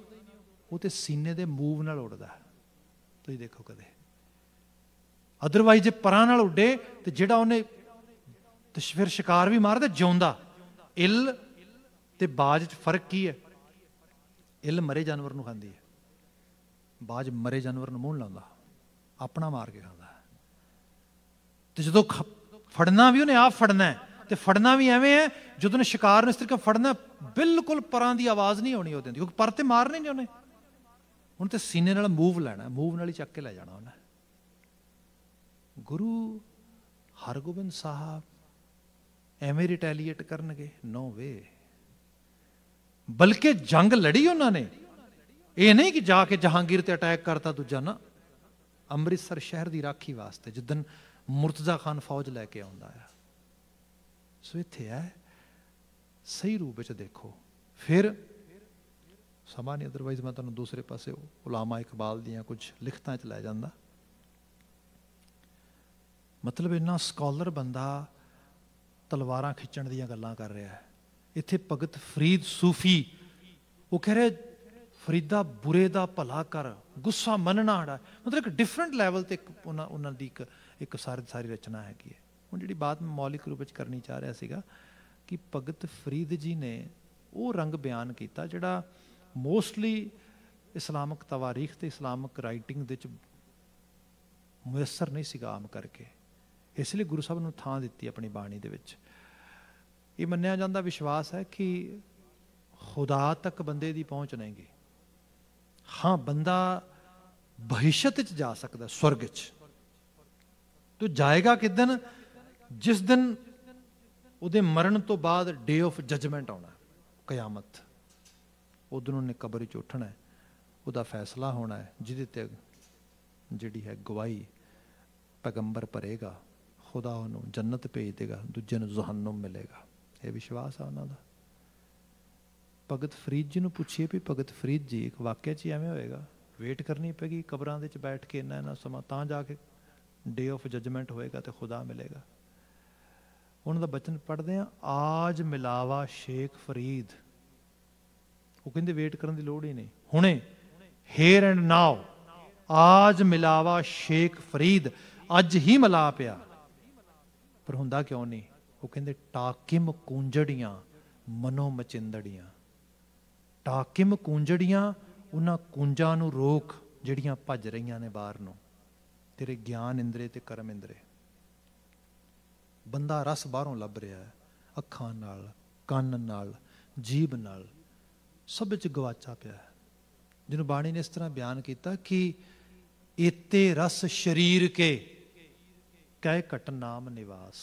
ਉਹ ਤੇ ਸੀਨੇ ਦੇ ਮੂਵ ਨਾਲ ਉੱਡਦਾ ਤੁਸੀਂ ਦੇਖੋ ਕਦੇ ਅਦਰਵਾਈਜ਼ ਜੇ ਪਰਾਂ ਨਾਲ ਉੱਡੇ ਤੇ ਜਿਹੜਾ ਉਹਨੇ ਤੇ ਫਿਰ ਸ਼ਿਕਾਰ ਵੀ ਮਾਰਦਾ ਜਿਉਂਦਾ ਇਲ ਤੇ ਬਾਜ 'ਚ ਫਰਕ ਕੀ ਹੈ ਇਲ ਮਰੇ ਜਾਨਵਰ ਨੂੰ ਖਾਂਦੀ ਹੈ ਬਾਜ ਮਰੇ ਜਾਨਵਰ ਨੂੰ ਮੂੰਹ ਲਾਉਂਦਾ ਆਪਣਾ ਮਾਰ ਕੇ ਖਾਂਦਾ ਤੇ ਜਦੋਂ ਫੜਨਾ ਵੀ ਉਹਨੇ ਆਪ ਫੜਨਾ ਤੇ ਫੜਨਾ ਵੀ ਐਵੇਂ ਹੈ ਜਦੋਂ ਨੇ ਸ਼ਿਕਾਰ ਨੂੰ ਇਸ ਤਰ੍ਹਾਂ ਫੜਨਾ ਬਿਲਕੁਲ ਪਰਾਂ ਦੀ ਆਵਾਜ਼ ਨਹੀਂ ਆਉਣੀ ਉਹਦੇ ਦੀ ਕਿਉਂਕਿ ਪਰ ਤੇ ਮਾਰਨੇ ਨਹੀਂ ਉਹਨੇ ਹੁਣ ਤੇ ਸੀਨੇ ਨਾਲ ਮੂਵ ਲੈਣਾ ਮੂਵ ਨਾਲ ਹੀ ਚੱਕ ਕੇ ਲੈ ਜਾਣਾ ਉਹਨੇ ਗੁਰੂ ਹਰਗੋਬਿੰਦ ਸਾਹਿਬ ਐਵੇਂ ਰਿਟੈਲੀਏਟ ਕਰਨਗੇ ਨੋ ਵੇ ਬਲਕਿ ਜੰਗ ਲੜੀ ਉਹਨਾਂ ਨੇ ਇਹ ਨਹੀਂ ਕਿ ਜਾ ਕੇ ਜਹਾਂਗੀਰ ਤੇ ਅਟੈਕ ਕਰਤਾ ਦੂਜਾ ਨਾ ਅੰਮ੍ਰਿਤਸਰ ਸ਼ਹਿਰ ਦੀ ਰਾਖੀ ਵਾਸਤੇ ਜਿੱਦਨ ਮੁਰਤਜ਼ਾ ਖਾਨ ਫੌਜ ਲੈ ਕੇ ਆਉਂਦਾ ਆ ਸੋ ਇੱਥੇ ਹੈ ਸਹੀ ਰੂਪ ਵਿੱਚ ਦੇਖੋ ਫਿਰ ਸਮਾਂ ਨਹੀਂ ਅਦਰਵਾਈਜ਼ ਮੈਂ ਤੁਹਾਨੂੰ ਦੂਸਰੇ ਪਾਸੇ ਉਲਾਮਾ ਇਕਬਾਲ ਦੀਆਂ ਕੁਝ ਲਿਖਤਾਂ 'ਚ ਲੈ ਜਾਂਦਾ ਮਤਲਬ ਇਹਨਾਂ ਸਕਾਲਰ ਬੰਦਾ ਤਲਵਾਰਾਂ ਖਿੱਚਣ ਦੀਆਂ ਗੱਲਾਂ ਕਰ ਰਿਹਾ ਹੈ ਇੱਥੇ ਭਗਤ ਫਰੀਦ ਸੂਫੀ ਉਹ ਕਹ ਰਿਹਾ ਫਰੀਦਾ ਬੁਰੇ ਦਾ ਭਲਾ ਕਰ ਗੁੱਸਾ ਮੰਨਣਾ ਹੜਾ ਮਤਲਬ ਇੱਕ ਡਿਫਰੈਂਟ ਲੈਵਲ ਤੇ ਉਹਨਾਂ ਉਹਨਾਂ ਦੀ ਇੱਕ ਇੱਕ ਸਾਰੀ ਸਾਰੀ ਰਚਨਾ ਹੈਗੀ ਹੈ ਹੁਣ ਜਿਹੜੀ ਬਾਤ ਮੈਂ ਮੌਲਿਕ ਰੂਪ ਵਿੱਚ ਕਰਨੀ ਚਾਹ ਰਿਹਾ ਸੀਗਾ ਕਿ ਭਗਤ ਫਰੀਦ ਜੀ ਨੇ ਉਹ ਰੰਗ ਬਿਆਨ ਕੀਤਾ ਜਿਹੜਾ ਮੋਸਟਲੀ ਇਸਲਾਮਿਕ ਤਵਾਰੀਖ ਤੇ ਇਸਲਾਮਿਕ ਰਾਈਟਿੰਗ ਦੇ ਵਿੱਚ ਮੁਯਸਰ ਨਹੀਂ ਸੀਗਾ ਆਮ ਕਰਕੇ ਇਸ ਲਈ ਗੁਰੂ ਸਾਹਿਬ ਨੂੰ ਥਾਂ ਦਿੱਤੀ ਆਪਣੀ ਬਾਣੀ ਦੇ ਵਿੱਚ ਇਹ ਮੰਨਿਆ ਜਾਂਦਾ ਵਿਸ਼ਵਾਸ ਹੈ ਕਿ ਖੁਦਾ ਤੱਕ ਬੰਦੇ ਦੀ ਪਹੁੰਚ ਨਹੀਂਗੀ ਹਾਂ ਬੰਦਾ ਭਵਿਸ਼ਤ ਚ ਜਾ ਸਕਦਾ ਸਵਰਗ ਚ ਤੋ ਜਾਏਗਾ ਕਿਦਨ ਜਿਸ ਦਿਨ ਉਹਦੇ ਮਰਨ ਤੋਂ ਬਾਅਦ ਡੇ ਆਫ ਜਜਮੈਂਟ ਆਉਣਾ ਕਿਆਮਤ ਉਦੋਂ ਉਹਨੇ ਕਬਰ ਚ ਉੱਠਣਾ ਹੈ ਉਹਦਾ ਫੈਸਲਾ ਹੋਣਾ ਹੈ ਜਿਹਦੇ ਤੇ ਜਿਹੜੀ ਹੈ ਗਵਾਹੀ ਪੈਗੰਬਰ ਭਰੇਗਾ ਖੁਦਾ ਉਹਨੂੰ ਜੰਨਤ ਭੇਜ ਦੇਗਾ ਦੂਜੇ ਨੂੰ ਜਹਨਮ ਮਿਲੇਗਾ ਇਹ ਵਿਸ਼ਵਾਸ ਆ ਉਹਨਾਂ ਦਾ ਭਗਤ ਫਰੀਦ ਜੀ ਨੂੰ ਪੁੱਛੀਏ ਵੀ ਭਗਤ ਫਰੀਦ ਜੀ ਇੱਕ ਵਾਕਿਆ 'ਚ ਐਵੇਂ ਹੋਏਗਾ ਵੇਟ ਕਰਨੀ ਪੈਗੀ ਕਬਰਾਂ ਦੇ 'ਚ ਬੈਠ ਕੇ ਇੰਨਾ ਇੰਨਾ ਸਮਾਂ ਤਾਂ ਜਾ ਕੇ ਡੇ ਆਫ ਜਜਮੈਂਟ ਹੋਏਗਾ ਤੇ ਖੁਦਾ ਮਿਲੇਗਾ ਉਹਨਾਂ ਦਾ ਬਚਨ ਪੜਦੇ ਆ ਆਜ ਮਿਲਾਵਾ ਸ਼ੇਖ ਫਰੀਦ ਉਹ ਕਹਿੰਦੇ ਵੇਟ ਕਰਨ ਦੀ ਲੋੜ ਹੀ ਨਹੀਂ ਹੁਣੇ ਹੇਅਰ ਐਂਡ ਨਾਓ ਆਜ ਮਿਲਾਵਾ ਸ਼ੇਖ ਫਰੀਦ ਅੱਜ ਹੀ ਮਿਲਾ ਪਿਆ ਪਰ ਹੁੰਦਾ ਕਿਉਂ ਨਹੀਂ ਉਹ ਕਹਿੰਦੇ ਟਾਕਿਮ ਕੂੰਜੜੀਆਂ ਮਨੋ ਮਚਿੰਦੜੀਆਂ ਟਾਕਿਮ ਕੂੰਜੜੀਆਂ ਉਹਨਾਂ ਕੂੰਜਾਂ ਨੂੰ ਰੋਕ ਜਿਹੜੀਆਂ ਭੱਜ ਰਹੀਆਂ ਨੇ ਬਾਹਰ ਨੂੰ ਤੇਰੇ ਗਿਆਨ ਇੰਦਰੇ ਤੇ ਕਰਮ ਇੰਦਰੇ ਬੰਦਾ ਰਸ ਬਾਹਰੋਂ ਲੱਭ ਰਿਹਾ ਹੈ ਅੱਖਾਂ ਨਾਲ ਕੰਨ ਨਾਲ ਜੀਬ ਨਾਲ ਸਭ ਵਿੱਚ ਗਵਾਚਾ ਪਿਆ ਹੈ ਜਿਹਨੂੰ ਬਾਣੀ ਨੇ ਇਸ ਤਰ੍ਹਾਂ ਬਿਆਨ ਕੀਤਾ ਕਿ ਇਤੇ ਰਸ ਸ਼ਰੀਰ ਕੇ ਕਹਿ ਘਟ ਨਾਮ ਨਿਵਾਸ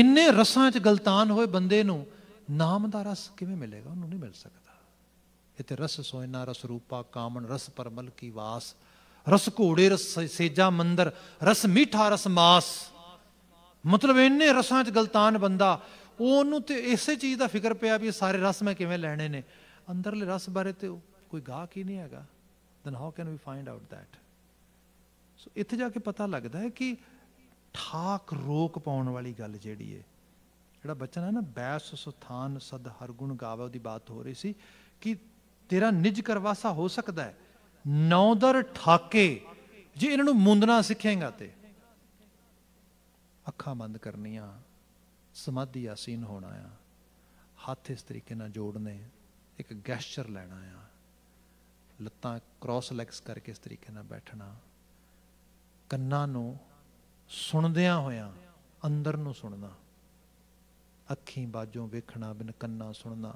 ਇੰਨੇ ਰਸਾਂ 'ਚ ਗਲਤਾਨ ਹੋਏ ਬੰਦੇ ਨੂੰ ਨਾਮ ਦਾ ਰਸ ਕਿਵੇਂ ਮਿਲੇਗਾ ਉਹਨੂੰ ਨਹੀਂ ਮਿਲ ਸਕਦਾ ਇਤੇ ਰਸ ਸੋਇਨਾ ਰਸ ਰੂਪਾ ਕਾਮਨ ਰਸ ਪਰਮਲ ਕੀ ਵਾਸ ਰਸ ਘੋੜੇ ਰਸ ਸੇਜਾ ਮੰਦਰ ਰਸ ਮੀਠਾ ਰਸ ਮਾਸ ਮਤਲਬ ਇੰਨੇ ਰਸਾਂ 'ਚ ਗਲਤਾਨ ਬੰਦਾ ਉਹਨੂੰ ਤੇ ਇਸੇ ਚੀਜ਼ ਦਾ ਫਿਕਰ ਪਿਆ ਵੀ ਸਾਰੇ ਰਸ ਮੈਂ ਕਿਵੇਂ ਲੈਣੇ ਨੇ ਅੰਦਰਲੇ ਰਸ ਬਾਰੇ ਤੇ ਕੋਈ ਗਾਹ ਕੀ ਨਹੀਂ ਹੈਗਾ then how can we find out that so ਇੱਥੇ ਜਾ ਕੇ ਪਤਾ ਲੱਗਦਾ ਹੈ ਕਿ ਠਾਕ ਰੋਕ ਪਾਉਣ ਵਾਲੀ ਗੱਲ ਜਿਹੜੀ ਹੈ ਜਿਹੜਾ ਬਚਨ ਹੈ ਨਾ ਬੈਸ ਸੁਥਾਨ ਸਦ ਹਰ ਗੁਣ ਗਾਵੇ ਦੀ ਬਾਤ ਹੋ ਰਹੀ ਸੀ ਕਿ ਤੇਰਾ ਨਿਜ ਕਰਵਾਸਾ ਹੋ ਸਕਦਾ ਹੈ ਨੌਦਰ ਠਾਕੇ ਜੇ ਇਹਨਾਂ ਨੂੰ ਮੁੰਦਣਾ ਸਿੱਖੇਗਾ ਤੇ ਅੱਖਾਂ ਬੰਦ ਕਰਨੀਆਂ ਸਮਾਧੀ ਆਸੀਨ ਹੋਣਾ ਆ ਹੱਥ ਇਸ ਤਰੀਕੇ ਨਾਲ ਜੋੜਨੇ ਇੱਕ ਗੈਸਚਰ ਲੈਣਾ ਆ ਲੱਤਾਂ ਕ੍ਰੋਸ ਲੈਗਸ ਕਰਕੇ ਇਸ ਤਰੀਕੇ ਨਾਲ ਬੈਠਣਾ ਕੰਨਾਂ ਨੂੰ ਸੁਣਦਿਆਂ ਹੋਇਆਂ ਅੰਦਰ ਨੂੰ ਸੁਣਨਾ ਅੱਖੀਂ ਬਾਝੋਂ ਵੇਖਣਾ ਬਿਨ ਕੰਨਾਂ ਸੁਣਨਾ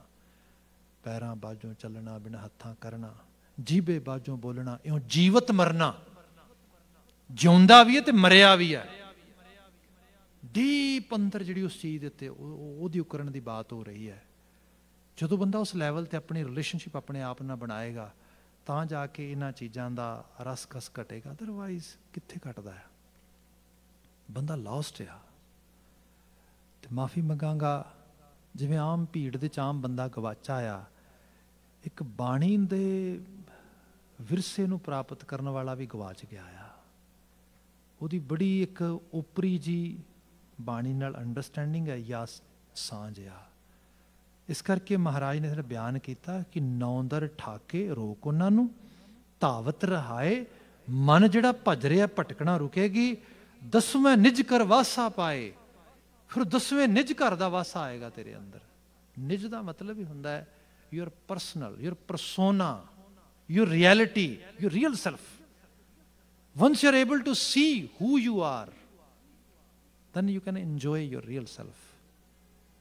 ਪੈਰਾਂ ਬਾਝੋਂ ਚੱਲਣਾ ਬਿਨ ਹੱਥਾਂ ਕਰਨਾ ਜੀਬੇ ਬਾਝੋਂ ਬੋਲਣਾ ਇਉਂ ਜੀਵਤ ਮਰਨਾ ਜਿਉਂਦਾ ਵੀ ਹੈ ਤੇ ਮਰਿਆ ਵੀ ਹੈ ਡੀਪ ਅੰਦਰ ਜਿਹੜੀ ਉਸ ਚੀਜ਼ ਦੇ ਉੱਤੇ ਉਹਦੀ ਉਕਰਨ ਦੀ ਬਾਤ ਹੋ ਰਹੀ ਹੈ ਜਦੋਂ ਬੰਦਾ ਉਸ ਲੈਵਲ ਤੇ ਆਪਣੀ ਰਿਲੇਸ਼ਨਸ਼ਿਪ ਆਪਣੇ ਆਪ ਨਾਲ ਬਣਾਏਗਾ ਤਾਂ ਜਾ ਕੇ ਇਹਨਾਂ ਚੀਜ਼ਾਂ ਦਾ ਰਸਕਸ ਘਟੇਗਾ ਅਦਰਵਾਈਜ਼ ਕਿੱਥੇ ਘਟਦਾ ਹੈ ਬੰਦਾ ਲੌਸਟ ਆ ਤੇ ਮਾਫੀ ਮੰਗਾਂਗਾ ਜਿਵੇਂ ਆਮ ਭੀੜ ਦੇ ਚਾਮ ਬੰਦਾ ਗਵਾਚਾ ਆ ਇੱਕ ਬਾਣੀ ਦੇ ਵਿਰਸੇ ਨੂੰ ਪ੍ਰਾਪਤ ਕਰਨ ਵਾਲਾ ਵੀ ਗਵਾਚ ਗਿਆ ਆ ਉਹਦੀ ਬੜੀ ਇੱਕ ਉਪਰੀ ਜੀ ਬਾਣੀ ਨਾਲ ਅੰਡਰਸਟੈਂਡਿੰਗ ਹੈ ਜਾਂ ਸਾਂਝ ਆ ਇਸ ਕਰਕੇ ਮਹਾਰਾਜ ਨੇ ਫਿਰ ਬਿਆਨ ਕੀਤਾ ਕਿ ਨੌਂਦਰ ਠਾਕੇ ਰੋਕ ਉਹਨਾਂ ਨੂੰ ਧਾਵਤ ਰਹਾਏ ਮਨ ਜਿਹੜਾ ਭਜ ਰਿਹਾ ਭਟਕਣਾ ਰੁਕੇਗੀ ਦਸਵੇਂ ਨਿਜ ਕਰ ਵਾਸਾ ਪਾਏ ਫਿਰ ਦਸਵੇਂ ਨਿਜ ਘਰ ਦਾ ਵਾਸਾ ਆਏਗਾ ਤੇਰੇ ਅੰਦਰ ਨਿਜ ਦਾ ਮਤਲਬ ਹੀ ਹੁੰਦਾ ਹੈ your personal your persona your reality your real self you are able to see who you are then you can enjoy your real self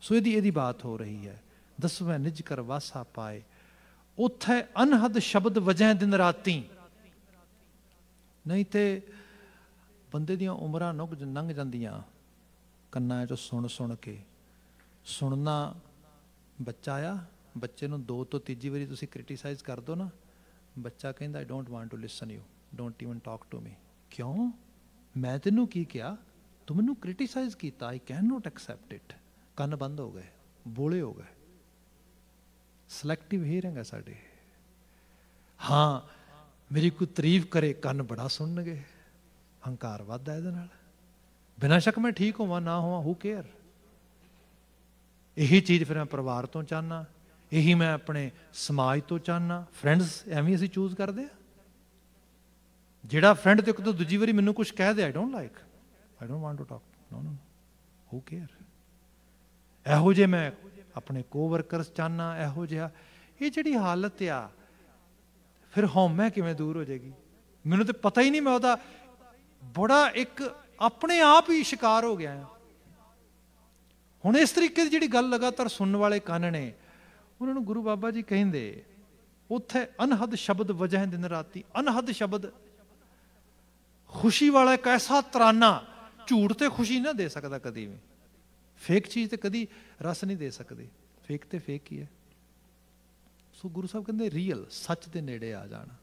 so ਇਹਦੀ ਇਹਦੀ ਬਾਤ ਹੋ ਰਹੀ ਹੈ ਦਸਵੇਂ ਨਿਜ ਕਰ ਵਾਸਾ ਪਾਏ ਉਥੇ ਅਨਹਦ ਸ਼ਬਦ ਵਜੈ ਦਿਨ ਰਾਤੀ ਨਹੀਂ ਤੇ ਬੰਦੇ ਦੀਆਂ ਉਮਰਾਂ ਨੰਗ ਜਾਂਦੀਆਂ ਕੰਨਾਂ 'ਚੋਂ ਸੁਣ ਸੁਣ ਕੇ ਸੁਣਨਾ ਬੱਚਾ ਆ ਬੱਚੇ ਨੂੰ ਦੋ ਤੋਂ ਤੀਜੀ ਵਾਰੀ ਤੁਸੀਂ ਕ੍ਰਿਟਿਸਾਈਜ਼ ਕਰ ਦੋ ਨਾ ਬੱਚਾ ਕਹਿੰਦਾ I don't want to listen you don't even talk to me ਕਿਉਂ ਮੈਂ ਤੈਨੂੰ ਕੀ ਕਿਹਾ ਤੂੰ ਮੈਨੂੰ ਕ੍ਰਿਟਿਸਾਈਜ਼ ਕੀਤਾ I can not accept it ਕੰਨ ਬੰਦ ਹੋ ਗਏ ਬੋਲੇ ਹੋ ਗਏ ਸਿਲੈਕਟਿਵ ਹੀਅਰਿੰਗ ਹੈ ਸਾਡੇ ਹਾਂ ਮੇਰੀ ਕੋਈ ਤਾਰੀਫ ਕਰੇ ਕੰਨ ਬੜਾ ਸੁਣਨਗੇ ਹੰਕਾਰ ਵੱਧਦਾ ਇਹਦੇ ਨਾਲ ਬਿਨਾਂ ਸ਼ੱਕ ਮੈਂ ਠੀਕ ਹੋਵਾਂ ਨਾ ਹੋਵਾਂ ਹੂ ਕੇਅਰ ਇਹੀ ਚੀਜ਼ ਫਿਰ ਮੈਂ ਪਰਿਵਾਰ ਤੋਂ ਚਾਹਨਾ ਇਹੀ ਮੈਂ ਆਪਣੇ ਸਮਾਜ ਤੋਂ ਚਾਹਨਾ ਫਰੈਂਡਸ ਐਵੇਂ ਅਸੀਂ ਚੂਜ਼ ਕਰਦੇ ਆ ਜਿਹੜਾ ਫਰੈਂਡ ਤੇ ਇੱਕ ਤੋਂ ਦੂਜੀ ਵਾਰੀ ਮੈਨੂੰ ਕੁਝ ਕਹਿ ਦੇ I don't like I don't want to talk no no who care ਇਹੋ ਜੇ ਮੈਂ ਆਪਣੇ ਕੋਵਰਕਰਸ ਚਾਹਨਾ ਇਹੋ ਜਿਹਾ ਇਹ ਜਿਹੜੀ ਹਾਲਤ ਆ ਫਿਰ ਹਉਮੈ ਕਿਵੇਂ ਦੂਰ ਹੋ ਜਾਏਗੀ ਮੈਨੂੰ ਤੇ ਪਤਾ ਹੀ ਨਹੀਂ ਮੈਂ ਉਹਦਾ ਬੜਾ ਇੱਕ ਆਪਣੇ ਆਪ ਹੀ ਸ਼ਿਕਾਰ ਹੋ ਗਿਆ ਹੁਣ ਇਸ ਤਰੀਕੇ ਦੀ ਜਿਹੜੀ ਗੱਲ ਲਗਾਤਾਰ ਸੁਣਨ ਵਾਲੇ ਕੰਨ ਨੇ ਉਹਨਾਂ ਨੂੰ ਗੁਰੂ ਬਾਬਾ ਜੀ ਕਹਿੰਦੇ ਉੱਥੇ ਅਨਹਦ ਸ਼ਬਦ ਵਜਹ ਦਿਨ ਰਾਤੀ ਅਨਹਦ ਸ਼ਬਦ ਖੁਸ਼ੀ ਵਾਲਾ ਇੱਕ ਐਸਾ ਤਰਾਨਾ ਝੂਠ ਤੇ ਖੁਸ਼ੀ ਨਾ ਦੇ ਸਕਦਾ ਕਦੀ ਵੀ ਫੇਕ ਚੀਜ਼ ਤੇ ਕਦੀ ਰਸ ਨਹੀਂ ਦੇ ਸਕਦੇ ਫੇਕ ਤੇ ਫੇਕ ਹੀ ਹੈ ਸੋ ਗੁਰੂ ਸਾਹਿਬ ਕਹਿੰਦੇ ਰੀਅਲ ਸੱਚ ਦੇ ਨੇੜੇ ਆ ਜਾਣਾ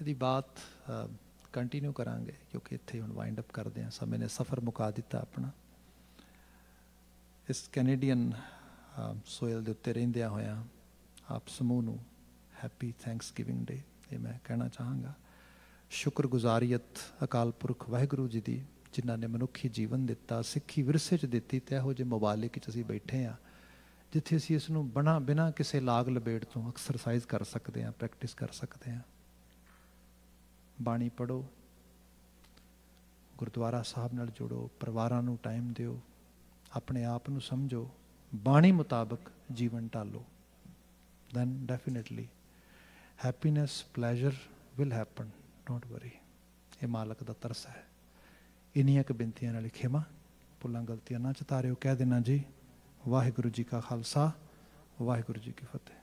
ਇਹਦੀ ਬਾਤ ਕੰਟੀਨਿਊ ਕਰਾਂਗੇ ਕਿਉਂਕਿ ਇੱਥੇ ਹੁਣ ਵਾਈਂਡ ਅਪ ਕਰਦੇ ਹਾਂ ਸਮੇਂ ਨੇ ਸਫ਼ਰ ਮੁਕਾ ਦਿੱਤਾ ਆਪਣਾ ਇਸ ਕੈਨੇਡੀਅਨ ਸੋਇਲ ਦੇ ਉੱਤੇ ਰਹਿੰਦਿਆਂ ਹੋਇਆਂ ਆਪ ਸਮੂਹ ਨੂੰ ਹੈਪੀ ਥੈਂਕਸਗਿਵਿੰਗ ਡੇ ਇਹ ਮੈਂ ਕਹਿਣਾ ਚਾਹਾਂਗਾ ਸ਼ੁਕਰਗੁਜ਼ਾਰੀਅਤ ਅਕਾਲ ਪੁਰਖ ਵਾਹਿਗੁਰੂ ਜੀ ਦੀ ਜਿਨ੍ਹਾਂ ਨੇ ਮਨੁੱਖੀ ਜੀਵਨ ਦਿੱਤਾ ਸਿੱਖੀ ਵਿਰਸੇ 'ਚ ਦਿੱਤੀ ਤੇ ਇਹੋ ਜੇ ਮਵਾਲਿਕ 'ਚ ਅਸੀਂ ਬੈਠੇ ਆ ਜਿੱਥੇ ਅਸੀਂ ਇਸ ਨੂੰ ਬਣਾ ਬਿਨਾ ਕਿਸੇ ਲਾਗ ਲਬੇੜ ਤੋਂ ਐਕਸਰਸਾਈਜ਼ ਕਰ ਸਕਦੇ ਆ ਪ੍ਰੈਕਟਿਸ ਕਰ ਸਕਦੇ ਆ ਬਾਣੀ ਪੜੋ ਗੁਰਦੁਆਰਾ ਸਾਹਿਬ ਨਾਲ ਜੁੜੋ ਪਰਿਵਾਰਾਂ ਨੂੰ ਟਾਈਮ ਦਿਓ ਆਪਣੇ ਆਪ ਨੂੰ ਸਮਝੋ ਬਾਣੀ ਮੁਤਾਬਕ ਜੀਵਨ ਟਾਲੋ then definitely happiness pleasure will happen don't worry ਇਹ ਮਾਲਕ ਦਾ ਤਰਸ ਹੈ ਇਨੀਆਂ ਕ ਬੇਨਤੀਆਂ ਨਾਲ ਖਿਮਾ ਭੁੱਲਾਂ ਗਲਤੀਆਂ ਨਾ ਚਤਾਰਿਓ ਕਹਿ ਦੇਣਾ ਜੀ ਵਾਹਿਗੁਰੂ ਜੀ ਕਾ ਖਾਲਸਾ ਵਾਹਿਗੁਰੂ ਜੀ ਕੀ ਫਤਿਹ